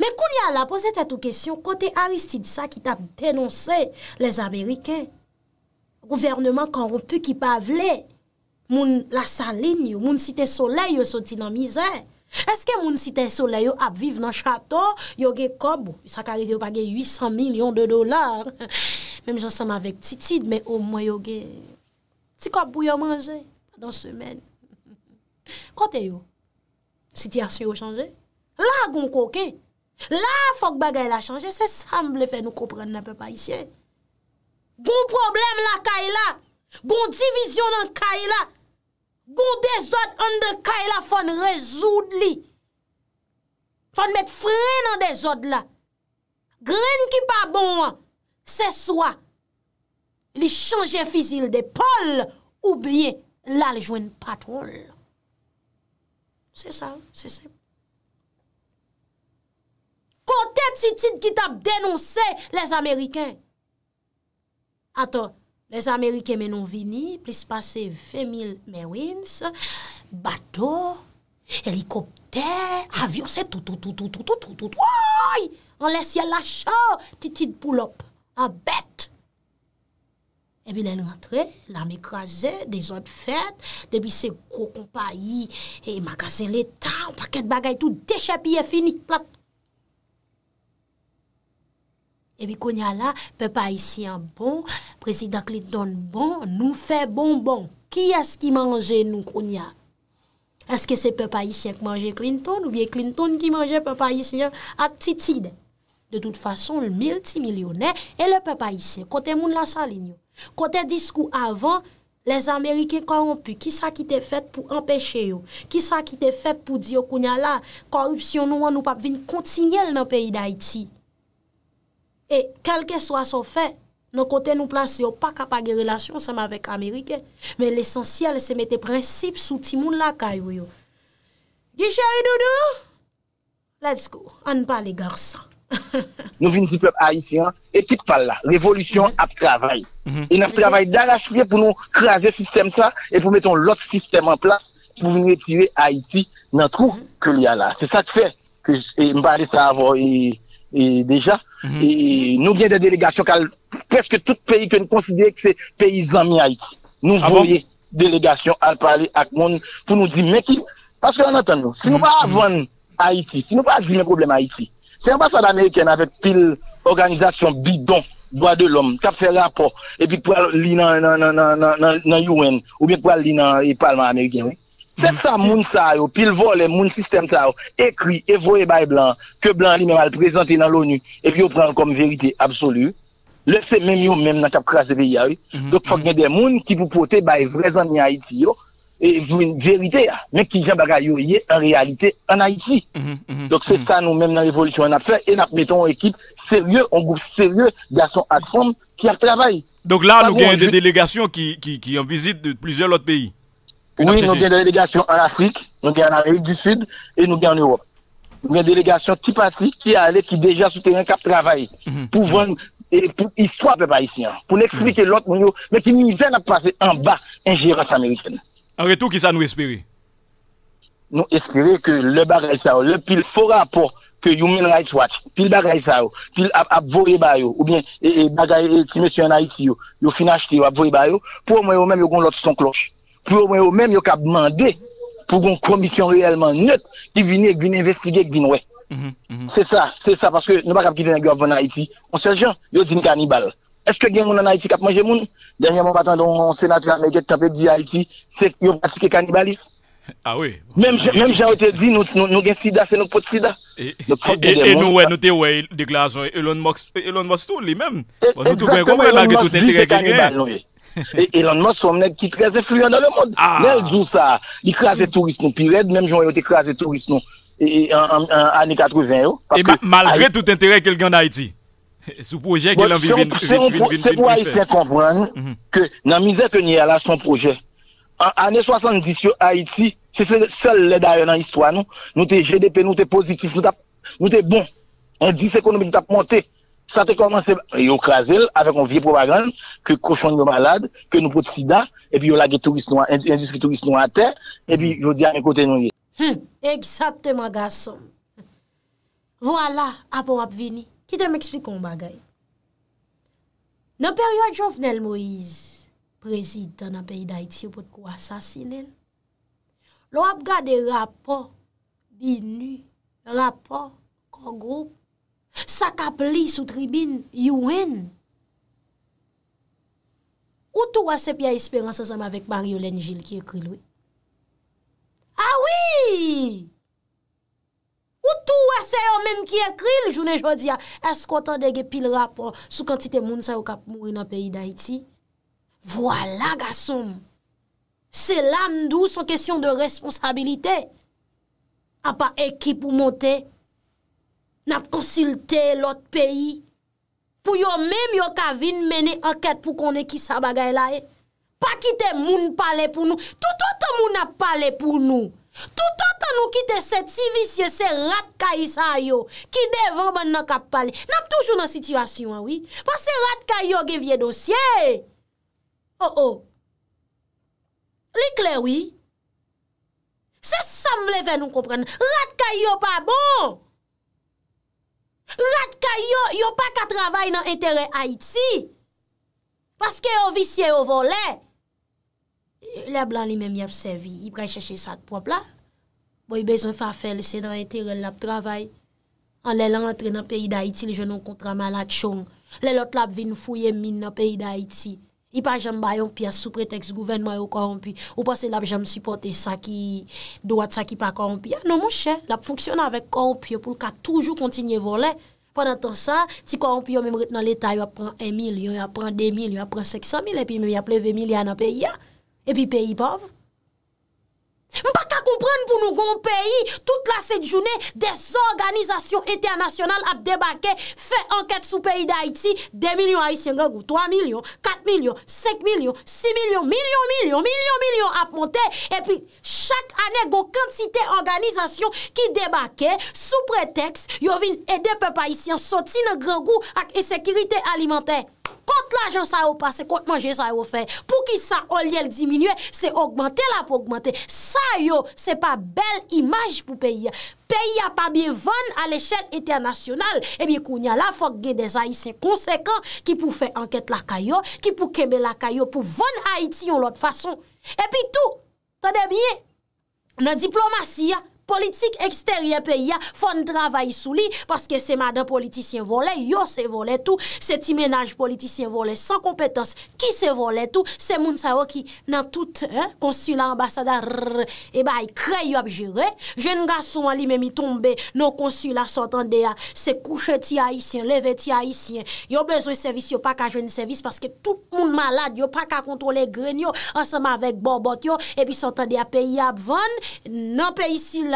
Men koun ya la, pose tè tou kesyon, kote Aristide sa ki tap tenonsè les Amerikè. Gouvernement koronpü ki pavle, moun la salin yo, moun site sole yo, soti nan mizè. Eske moun site sole yo, ap viv nan chato, yo ge kobo. Sakari yo page 800 milyon de dolar. Mem jansan ma vek titid, men o mwen yo ge... si ka bou yo manje, padan semen. Kote yo, si ti asyo yo chanje, la gon koke, la fok bagay la chanje, se samble fe nou kompren nan pe pa isye. Gon problem la kay la, gon divizyon nan kay la, gon dezod an de kay la fon rezoud li. Fon met fre nan dezod la. Gren ki pa bon an, se swa, li chanje fizil de pol, oubriye, la li jwen patrol. Se sa, se se. Kote titit ki tap denonse, les Ameriken. Aton, les Ameriken menon vini, plis pase vemil mewins, bato, helikopter, avyon, se tout, tout, tout, tout, tout, tout, tout, tout, woy, an lesye lacha, titit poulop, an bete. Ebi lè l rentre, l am ekraze, de zot fèd, debi se kou kompa yi, e magase l etan, paket bagay tout, dechapi e fini, plat. Ebi konya la, pepa isi an bon, prezida Clinton bon, nou fè bon bon. Ki as ki manje nou konya? Eske se pepa isi an ki manje Clinton ou biye Clinton ki manje pepa isi an atitide? De tout fason, l milti milyonè e l pepa isi an, kote moun la sali nyon. Kote diskou avan Les Amerike korompu Ki sa ki te fet pou empeshe yo Ki sa ki te fet pou diyo kounya la Korupsyon nou an nou pap vin kontinye Nan peyi da iti E kelke swa sou fe Non kote nou plase yo pa kapage Relasyon seman vek Amerike Men l esensyel seme te prinsip Sou timoun la kay wyo Di chayou doudou Let's go An pa le garsan Nou vin di pleb Haitien Etik pal la, revolution ap travay E nap travay da la chouye pou nou kraser sistem sa Et pou meton lot sistem an plas Pou vin vetive Haiti Nan trou ke mm-hmm. li a la Se sa te fe, me pale sa avoy E deja Nou vyen de mm-hmm. delegasyon Peske tout peyi ke nou konsidere Kse peyi zanmi Haiti Nou ah bon? voye delegasyon al pale ak moun Pou nou di meki Si nou mm-hmm. pa avon Haiti Si nou pa di men probleme Haiti Se yon basan Ameriken avet pil organizasyon bidon, doa de lom, kap fe rapo, epi kwa li nan UN, ou bien kwa li nan Parlman Ameriken. Se sa moun sa yo, pil vole moun sistem sa yo, ekri, evo e bay blan, ke blan li men mal prezante nan l'ONU, epi yo pran kom verite absolu. Le se men mm-hmm. yo men nan kap kras e beya yo, dok fok ne de moun ki pou pote bay vrezan ni Haiti yo. E, Vou yon verite, men ki jen bagay yoye en realite en Haiti. Mhm, mhm, Dok se mhm. sa nou men nan revolusyon an ap fè, en ap meton ekip seryè, an goup seryè, gason ak fèm ki ap travay. Donk la nou gen yon delegasyon ki yon vizit de plizyon lot peyi. Oui, nou gen delegasyon an Afrique, nou gen en Afrique du Sud, et nou gen en Europe. Nou gen delegasyon ki pati, ki alè ki deja sou teryen kap travay. Pou ven, pou histwa pe pa yisi. Pou n'explike lot moun yo, men ki mizè nan pase an ba, en giras Amerikèn. En tout qui ça nous espérer Nous espérer que le bagage ça, le PIL, fort rapport que Human Rights Watch, Pil bagage ça, Sao, a voyé ba yo, ou bien bagage ti monsieur en Haïti yo, yo fin acheter yo, a voyé ba yo, pour moi même yo gon l'autre son cloche. Pour moi même yo ka demander pour une commission réellement neutre qui vienne qui investiguer qui vienne ouais. Mhm, mhm. C'est ça, c'est ça parce que nous pas capable quitter en Haïti. On se dit, yo des cannibales. Est-ce que quelqu'un en Haïti qui a mangé monde Ganyan mwen batan don senatran me get kapet di Haiti, se yon patike kanibalis. A we. Mem jen wote di nou gen sida se nou pot sida. E nou we nou te we deklaj son Elon Musk, Elon Musk tou li mem. Exactement, non, Elon Musk di se kanibal nou we. Elon Musk women ek ki treze fluyon nan le moun. Nel djou sa, di krasi turist nou, pi red mem jen wote krasi turist nou, ane 80 yo. E ba maldre tout entere ke l gen d'Haiti. Sou proje ke bon, l'anvi vin, vin, vin, vin. Se pou Aïtien konvo an nou, nan mizè ke ni ala son proje, anè 70 yon Aïti, se se lè da yon an histwa nou, nou te GDP, nou te pozitif, nou te bon, an 10 ekonomi nou tap monte, sa te komanse yo krasel, avek yon vie propagande, ke kouchon yon malade, ke nou pot sida, epi yo lage indus ki toubis nou an ter, epi yo di an ekote nou yon. Eksapte man gason. Vwala ap wap vini. Ki te m'eksplik kon bagay. Nan peryode jovnel Moïse, prezid tan apèy da iti yo pot kwa sasinel, lo ap gade rapor binu, rapor kogrop, sakap li sou tribine yowen. Ou tou asep ya esperan sa zanm avèk Mario Lengil ki ekri lwe? A ah wiii! Ou tou wese yo menm ki ekri l jounen jodia, eskotan dege pil rapor sou kantite moun sa yo kap mouri nan peyi da iti. Vwala gasom, se lan dou son kesyon de responsabilite. A pa ekip pou monte, nap konsilte lot peyi, pou yo menm yo ka vin mene anket pou konen ki sa bagay la e. Pa kite moun pale pou nou, tout ote moun ap pale pou nou. Tout an tan nou kite set, si visye se rat ka yisa yo, ki dey vormen nan kap pale. Nap toujou nan sityasyon, oui. Pas se rat ka yo gevyen dosye. Oh oh. Likle, oui. Se samble ven nou kompren. Rat ka yo pa bon. Rat ka yo, yo pa ka travay nan entere Haiti. Si. Paske yo visye yo vole. Le blan li men mi ap sevi, i precheche sa t'prop la. Bo i bezon fa fel, se nan etirel la ap travay. An le lan entre nan peyi da iti, le jenon kontra man la tchong. Le lot la ap vin fouye min nan peyi da iti. I pa jen bayon pi a sou pretext gouvenman yo kwa anpi. Ou pa se la ap jen supporte sa ki, doat sa ki pa kwa anpi. Ah ya nan monshe, la ap foksyonan avek anpi yo pou lka toujou kontinye volen. Panan ton sa, ti kwa anpi yo men mret nan leta yo ap pran 1 mil, yo ap pran 2 mil, yo ap pran 500 mil, epi mwen ya ple 2 mil ya nan peyi ya. Epi peyi pov? Mpa ka kompren pou nou goun peyi, tout la set jounen, des organizasyon eternasyonal ap debake, fe anket sou peyi da iti, 2 milyon haisyen gwen gou, 3 milyon, 4 milyon, 5 milyon, 6 milyon, milyon, milyon, milyon, milyon ap monte, epi chak ane goun kantite organizasyon ki debake, sou preteks yo vin ede pepe haisyen soti nan gwen gou ak esekirite alimantey. Kote l'ajon sa yo pase, kote manje sa yo fe, pou ki sa ol yel diminue, se augmente la pou augmente. Sa yo se pa bel imaj pou peyi ya. Peyi ya pa biye ven a l'eshen eternasyonal, ebi eh kounya la fok ge de zayi se konsekant ki pou fe anket la kayo, ki pou kebe la kayo, pou ven Haiti yon lot fason. E pi tou, ta de biye, nan diplomasy ya. politik eksterye peyi ya, fon travay sou li, paske se madan politisyen vole, yo se vole tout, se ti menaj politisyen vole, san kompetans ki se vole tout, se moun sa yo ki nan tout konsulat ambasada e ba y krey yo ap jire jen ga sou an li men mi tombe nou konsulat son tende ya se kouche ti a isyen, leve ti a isyen yo bezwe servis yo pa ka jweni servis paske tout moun malade yo pa ka kontrole gren yo, ansama vek bon bot yo, epi son tende ya peyi ya ap ven, nan peyi syl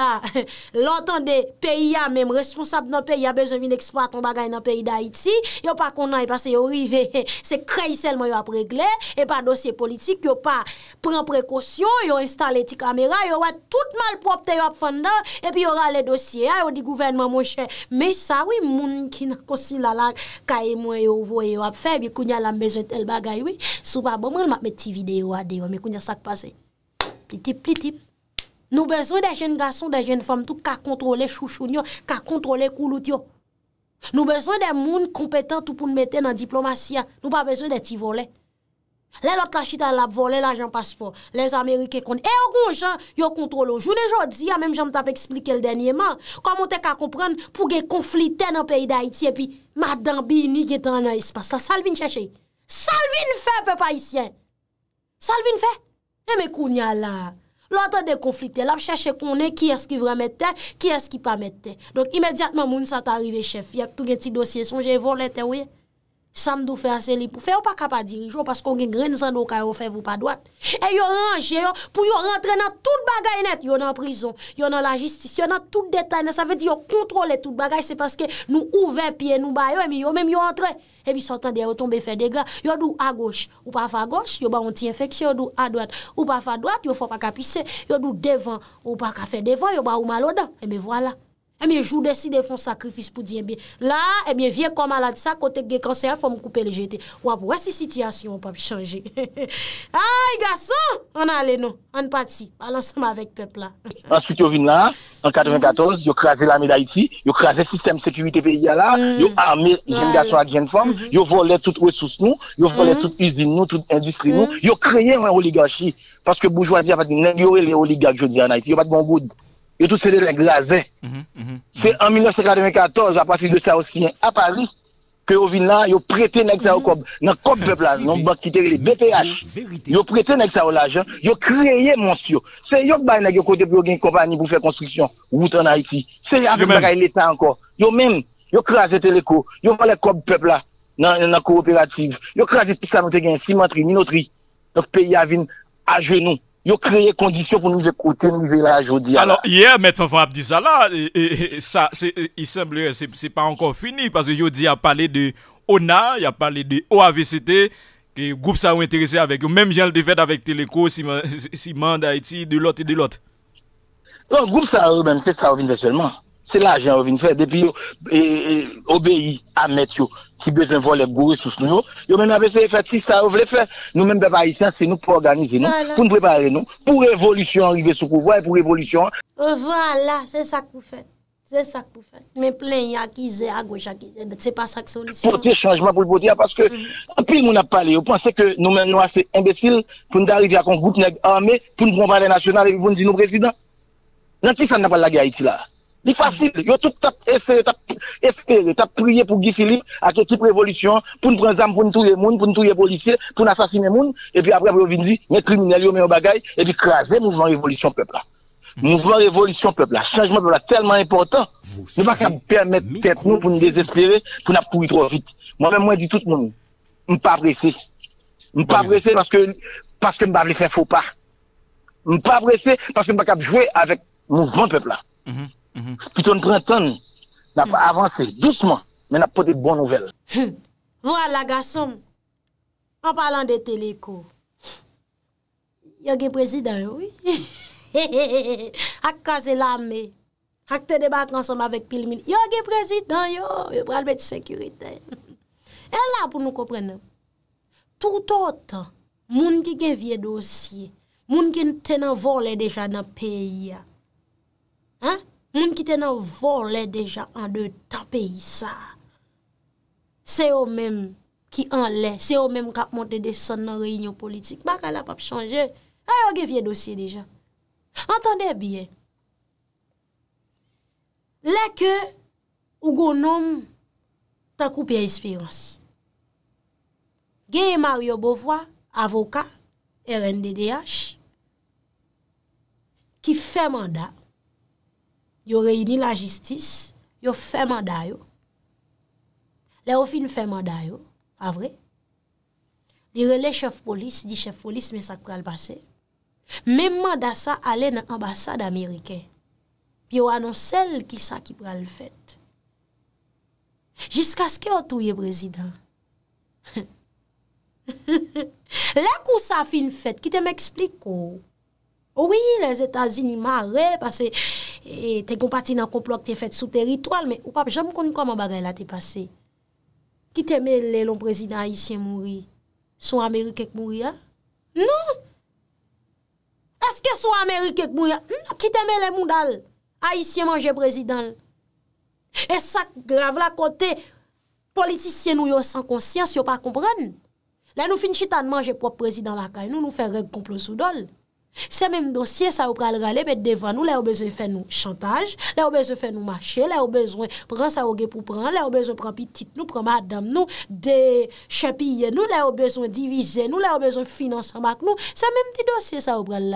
Lantande, peyi ya mèm responsab nan peyi Ya bezevin ekspwa ton bagay nan peyi da iti Yo pa konan yi pase yo rive Se krey sel mwen yo ap regle E pa dosye politik yo pa Pren prekosyon, yo installe ti kamera Yo wè tout malpropte yo ap fanda E pi yo wè le dosye ya Yo di gouvenman mwen chè Me sa wè moun ki nan konsi lalak Kaye mwen yo vwe yo ap fe Bi kounya lam beze tel bagay wè Souba bon mwen mwen me ti videyo ade yo Bi kounya sak pase Plitip, plitip Nou bezwen de jen gason, de jen fom tou ka kontrole chouchou nyo, ka kontrole koulout yo. Nou bezwen de moun kompetant pou mwen mette nan diplomasyan. Nou pa bezwen de ti vole. Le lot la chita la vole, la jan pasfor. Le Amerike kon. E yo kon jan, yo kontrole yo. Jounen jo di, ya menm jan mta pe eksplike l denyeman. Koman te ka kompran pou ge konflite nan peyi da iti e pi. Madan bi ni gen tan nan espas la. Salvin cheche. Salvin fe pe pa isyen. Salvin fe. E me kounya la. Lò atè de konflikte, lò ap chèche konè ki eski vre metè, ki eski pa metè. Donk imediatman moun sa ta arrive chef, yèp tou gen ti dosye son jè volete weyè. Samdou fè asè li pou fè ou pa kapa dirijou, pas kon gen grenzan do kaya ou fè vou pa dwat. E yo ranjè yo pou yo rentre nan tout bagay net. Yo nan prison, yo nan la jistis, yo nan tout detay net. Sa fè di yo kontrole tout bagay, se paske nou ouve piye, nou bayo, e mi yo menm yo rentre. E mi sotan de yo tombe fè degra. Yo dou a goch, ou pa fa goch, yo ba anti-infeksyon, yo dou a dwat, ou pa fa dwat, yo fò pa kapise, yo dou devan, ou pa ka fè devan, yo ba ou maloda. E mi wala. E eh mi jou desi de fon sakrifis pou diyen eh eh bi. La, e mi vie koma la disa, kote gen kanser, fòm koupe le jeté. Wap, wè si sityasyon, wap chanje. Ay, gasson, an ale nou, an pati, alansanm avèk pepla. An sik yo vin la, an 94, yo krasè l'ame d'Haïti, yo krasè sistem sekwite peyi ya la, yo arme gen gasson ak gen fòm, yo vole tout wè sous nou, yo mm-hmm. vole tout usine nou, tout industrie nou, mm-hmm. yo kreye wè oligarchi, paske boujwazi apat di nen, yo wè le oligarchi yo diyan Haïti, yo apat bon goudi. Yo tout se de lèk la zè. Se en 1994, a pati de sa osyen, a Paris, ke yo vin la, yo prete nèk sa ou kob. Nan kob pepla, non bak kiteri lèk BPH. Yo prete nèk sa ou la zè. Yo kreye monsiyo. Se yok bay nèk yo kote pyo gen kompani pou fè konstriksyon. Woutan Haiti. Se api bakay lèk ta anko. Yo mèm, yo kreye zè teleko. Yo malèk kob pepla nan kooperatif. Yo kreye zè tout sa nou te gen simantri, minotri, nòk peyi avin a genoun. Yo créé conditions pour nous écouter, nous village. aujourd'hui. Alors, hier, Maître Fafan a dit ça là, il semble que c'est pas encore fini, parce que il a parlé de ONA, il a parlé de OAVCT, que groupe ça ont intéressé avec eux, même Jean le fait avec Téléco, Simon d'Haïti, de l'autre et de l'autre. Non, groupe ça eux même, c'est ça, seulement. Se la jen wè vin fè, depi yo obèi amèt yo ki bezè vò lè gourè sous nou yo, yo men apè se fè ti sa wè vlè fè. Nou men bè baïsyan se nou pou organize nou, pou nou prepare nou, pou révolution rive sou kouvoi, pou révolution. Euh, voilà, se sa kou fè, se sa kou fè. Men plè yè akize, a goj akize, se pa sa kou solisyon. Potè chanjman pou potè ya, paske anpil moun ap pale yo, panse ke nou men nou asè embesil pou nou darifi akon goup nèk amè, pou nou kompade nasyonal, epi pou nou di nou prezident. Nan ti sa n'apal la gaya iti la? Il est facile. Tu as tout essayé, tu as espéré, tu as prié pour Guy Philippe, avec l'équipe révolution, pour nous prendre des armes, pour nous tourner les gens, pour nous les policiers, pour nous assassiner les gens, et puis après, vous viens de dire, les criminels ont mis et puis craser le mouvement révolution peuple. Hmm. Mouvement révolution peuple. Changement peuple est tellement important, nous ne pouvons pas permettre pour nous désespérer, pour nous courir trop vite. Moi-même, moi, je dis tout le monde, je ne pas pressé. Je ne pas pressé parce que je ne veux pas faire faux pas. Je ne suis pas pressé parce que je ne veux pas jouer avec mouvement mouvement peuple. Plitoun mm-hmm. printoun N'a pa avanse douchman Men a pa de bon nouvel Vo ala gasom An palan de teleko Yo ge prezidanyo He he he Ak kaze lame Ak te debat lansanman vek pil mili Yo ge prezidanyo Yo pralme de sekurite El la pou nou koprene Toutotan moun ki gen vie dosye Moun ki tenan vol E deja nan peyi Ha? Mwen ki te nan vor lè deja an de tapè yisa. Se yo mèm ki an lè. Se yo mèm kap mwote de san nan reynyo politik. Bakal ap ap chanje. A yo ge vye dosye deja. Antande bie. Lè ke ou gounom ta koupè espirans. Geye Mario Bovoa, avoka, RNDDH, ki fè mandat. yo reyini la jistis, yo fèman dayo. Le ou fin fèman dayo, a vre? Dire le chef polis, di chef polis me sak pral basè. Memman da sa ale nan ambasade Amerike, pi yo anon sel ki sa ki pral fèt. Jiska skè ou touye prezident? Le kou sa fin fèt, ki te mè eksplik kou, Oui, les Etats-Unis m'arrêt parce que eh, t'es compati dans le complot que t'es fait sous territoire. Mais ou pape, j'aime connu comment bagay la t'es passé. Ki te mè lè l'on président haïtien mouri, sou Amerikèk mouri ya? Non! Est-ce que sou Amerikèk mouri ya? Non, ki te mè lè moudal haïtien manjè président. Et sa grave la kote politisyen nou yon san konsyens, yon pa kompren. Lè nou finchit an manjè prop président lakay, nou nou fè rèk complot soudol. Se menm dosye sa ou pral rale met devan nou, la ou bezon fè nou chantage, la ou bezon fè nou mache, la ou bezon pran sa ouge pou pran, la ou bezon pran pitit nou, pran madam nou, de chapiye nou, la ou bezon divize nou, la ou bezon finanse mak nou. Se menm ti dosye sa ou pral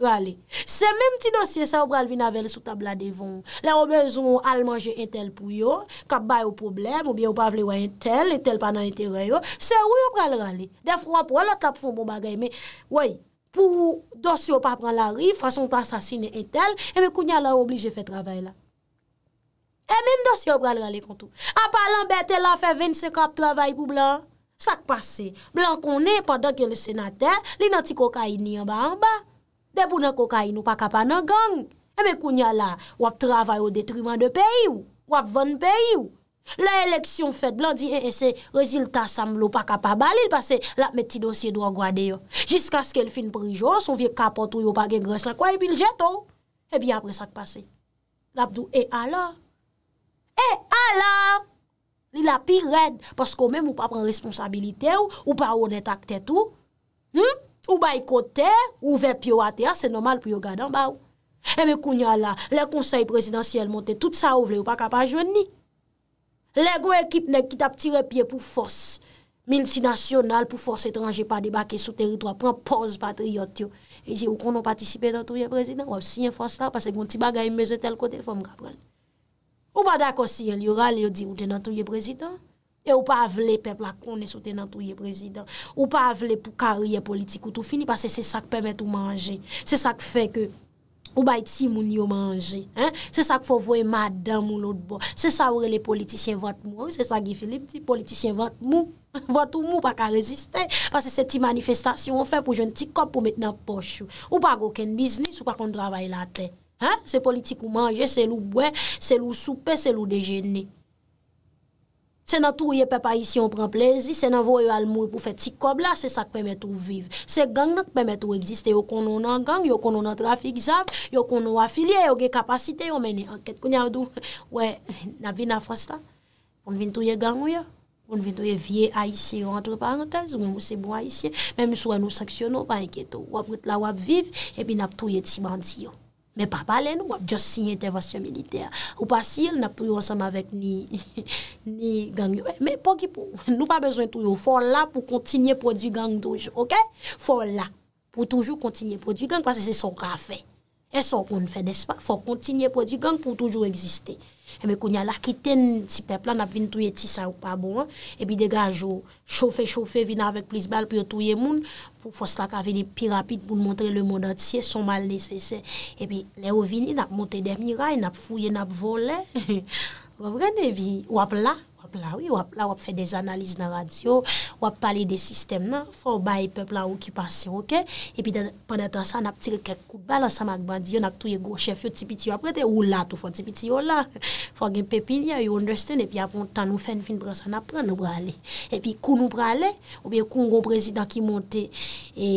rale. Se menm ti dosye sa ou pral vinavele sou tabla devan. La ou bezon al manje entel pou yo, kap bay ou problem, ou biye ou pavle woy entel, entel panan entere yo, se ou yo pral rale. Defro ap woy lak tap fon pou bon bagay, me woyi. Pou dos yo pa pran la rive, fason ta sasine entel, eme kunya la oblije fe travay la. E mem dos yo pran la le kontou. A palan bete la fe ven se kap travay pou blan. Sak pase, blan konen, padan ki le senater, li nan ti kokaini yon baan ba. De pou nan kokaini ou pa kapanan gang. Eme kunya la, wap travay ou detriman de peyi ou, wap von peyi ou. La eleksyon fèt, blan di e eh, ese, eh, rezilta sam lou pa kapa bali, pase la mè ti dosye do an gwa deyo. Jiska skèl fin prijons, ou vie kapotou yo pa gen gres la kwa e pil jeto. E bi apre sa k pase. La bdou e eh, ala. E ala! Li la pi red, pas kon mè mou pa pren responsabilite ou, ou pa ou net akte tou. Ou baykote, ou vep yo ate, a se nomal pou yo gwa dan bau. E me kounya la, le konsey presidansyel monte, tout sa ou vle yo pa kapa jwen ni. Lè gwen ekip nek ki tap tire pie pou fos, miltinasyonal pou fos etranje pa debake sou teritwa, pren pos patriot yo. E di ou konon patisipe nan touye prezident, wap si yon fos la, pase yon ti bagay meze tel kote fom gabrel. Ou pa da kosi yon lyoral yo di ou tenan touye prezident, e ou pa avle pep la konen sou tenan touye prezident, ou pa avle pou kariye politikou tou fini, pase se sak pemet ou manje, se sak fe ke... Ou bay ti moun yo manje, he? Se sa k fò vò e madan moun lòt bo. Se sa oure le politisyen vòt mou, se sa Guy Philippe ti, politisyen vòt mou. Vòt ou mou pa ka reziste, parce se ti manifestasyon wò fè pou jèn ti kop pou mèt nan pochou. Ou pa gò ken biznis, ou pa kon travay la ten. Se politik ou manje, se lou bwè, se lou soupe, se lou dejenè. se nan touye pepa isi yon pren plezi, se nan vou yo al mou pou feti kob la, se sak pemet ou vive. Se gang nan pemet ou egziste, yo konon an gang, yo konon an trafik zam, yo konon an filye, yo gen kapasite, yo meni anket kouni adou. We, na vin a fosta, pon vin touye gang ou yo, pon vin touye vie a isi yo, mwen mou se bon a isi yo, mwen mou sou an nou saksyonon, mwen mou se bon a isi yo, mwen mou se bon a isi yo, Mè pa pale nou wap, jòs si intervasyon militer. Ou pa si yon ap pou yon saman vek ni gang. Mè pou ki pou, nou pa bezwen tou yon. Fò la pou kontinye pou di gang douj. Ok? Fò la. Pou toujou kontinye pou di gang. Kwa se se son ka fe. Fò kontinye pou di gang pou toujou egziste. Eme eh kounya lakiten si pepla nap vin touye ti sa ou pabou an, ebi eh dega anjou choufe choufe vina avek plisbal pou yo touye moun pou fos lak avini pi rapit pou moun moun tre le mounat siye son mal nese se. Ebi eh le ou vini nap monte demi ray, nap fouye, nap vole, wap vrene vi, wap la. la. Ou ap la, ou ap fè des analiz nan radio, ou ap pale de sistem nan, fò ou bay pepl la ou kipasyon, ok? Epi, pwè netan sa, nap tire kek kout balan sa magbandi, yon ak touye gwo chef yo tipiti yo apre, te ou la tou fò tipiti yo la. Fò gen pepilya, you understand, epi apon tan nou fèn fin pransan apren, nou pralè. Epi, koun nou pralè, ou biye koun ron prezident ki monte, e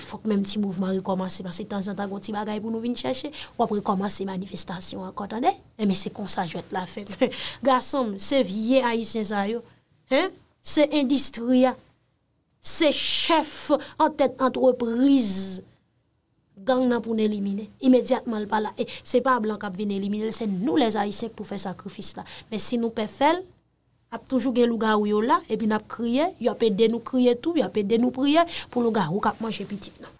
fòk mèm ti mouvman rekomansi, pwè se tan zantan gwo ti bagay pou nou vin chèche, ou ap rekomansi manifestasyon akot anè? E mi se konsaj ayisyen sa yo, se industria, se chef, entet entreprise gang nan pou ne elimine, imediatman l pala se pa blan kap vin elimine, se nou les ayisyen pou fe sakrifis la, men si nou pe fel, ap toujou gen lou garou yo la, epi nap kriye, yon pe den nou kriye tou, yon pe den nou kriye pou lou garou kap manje pitik nan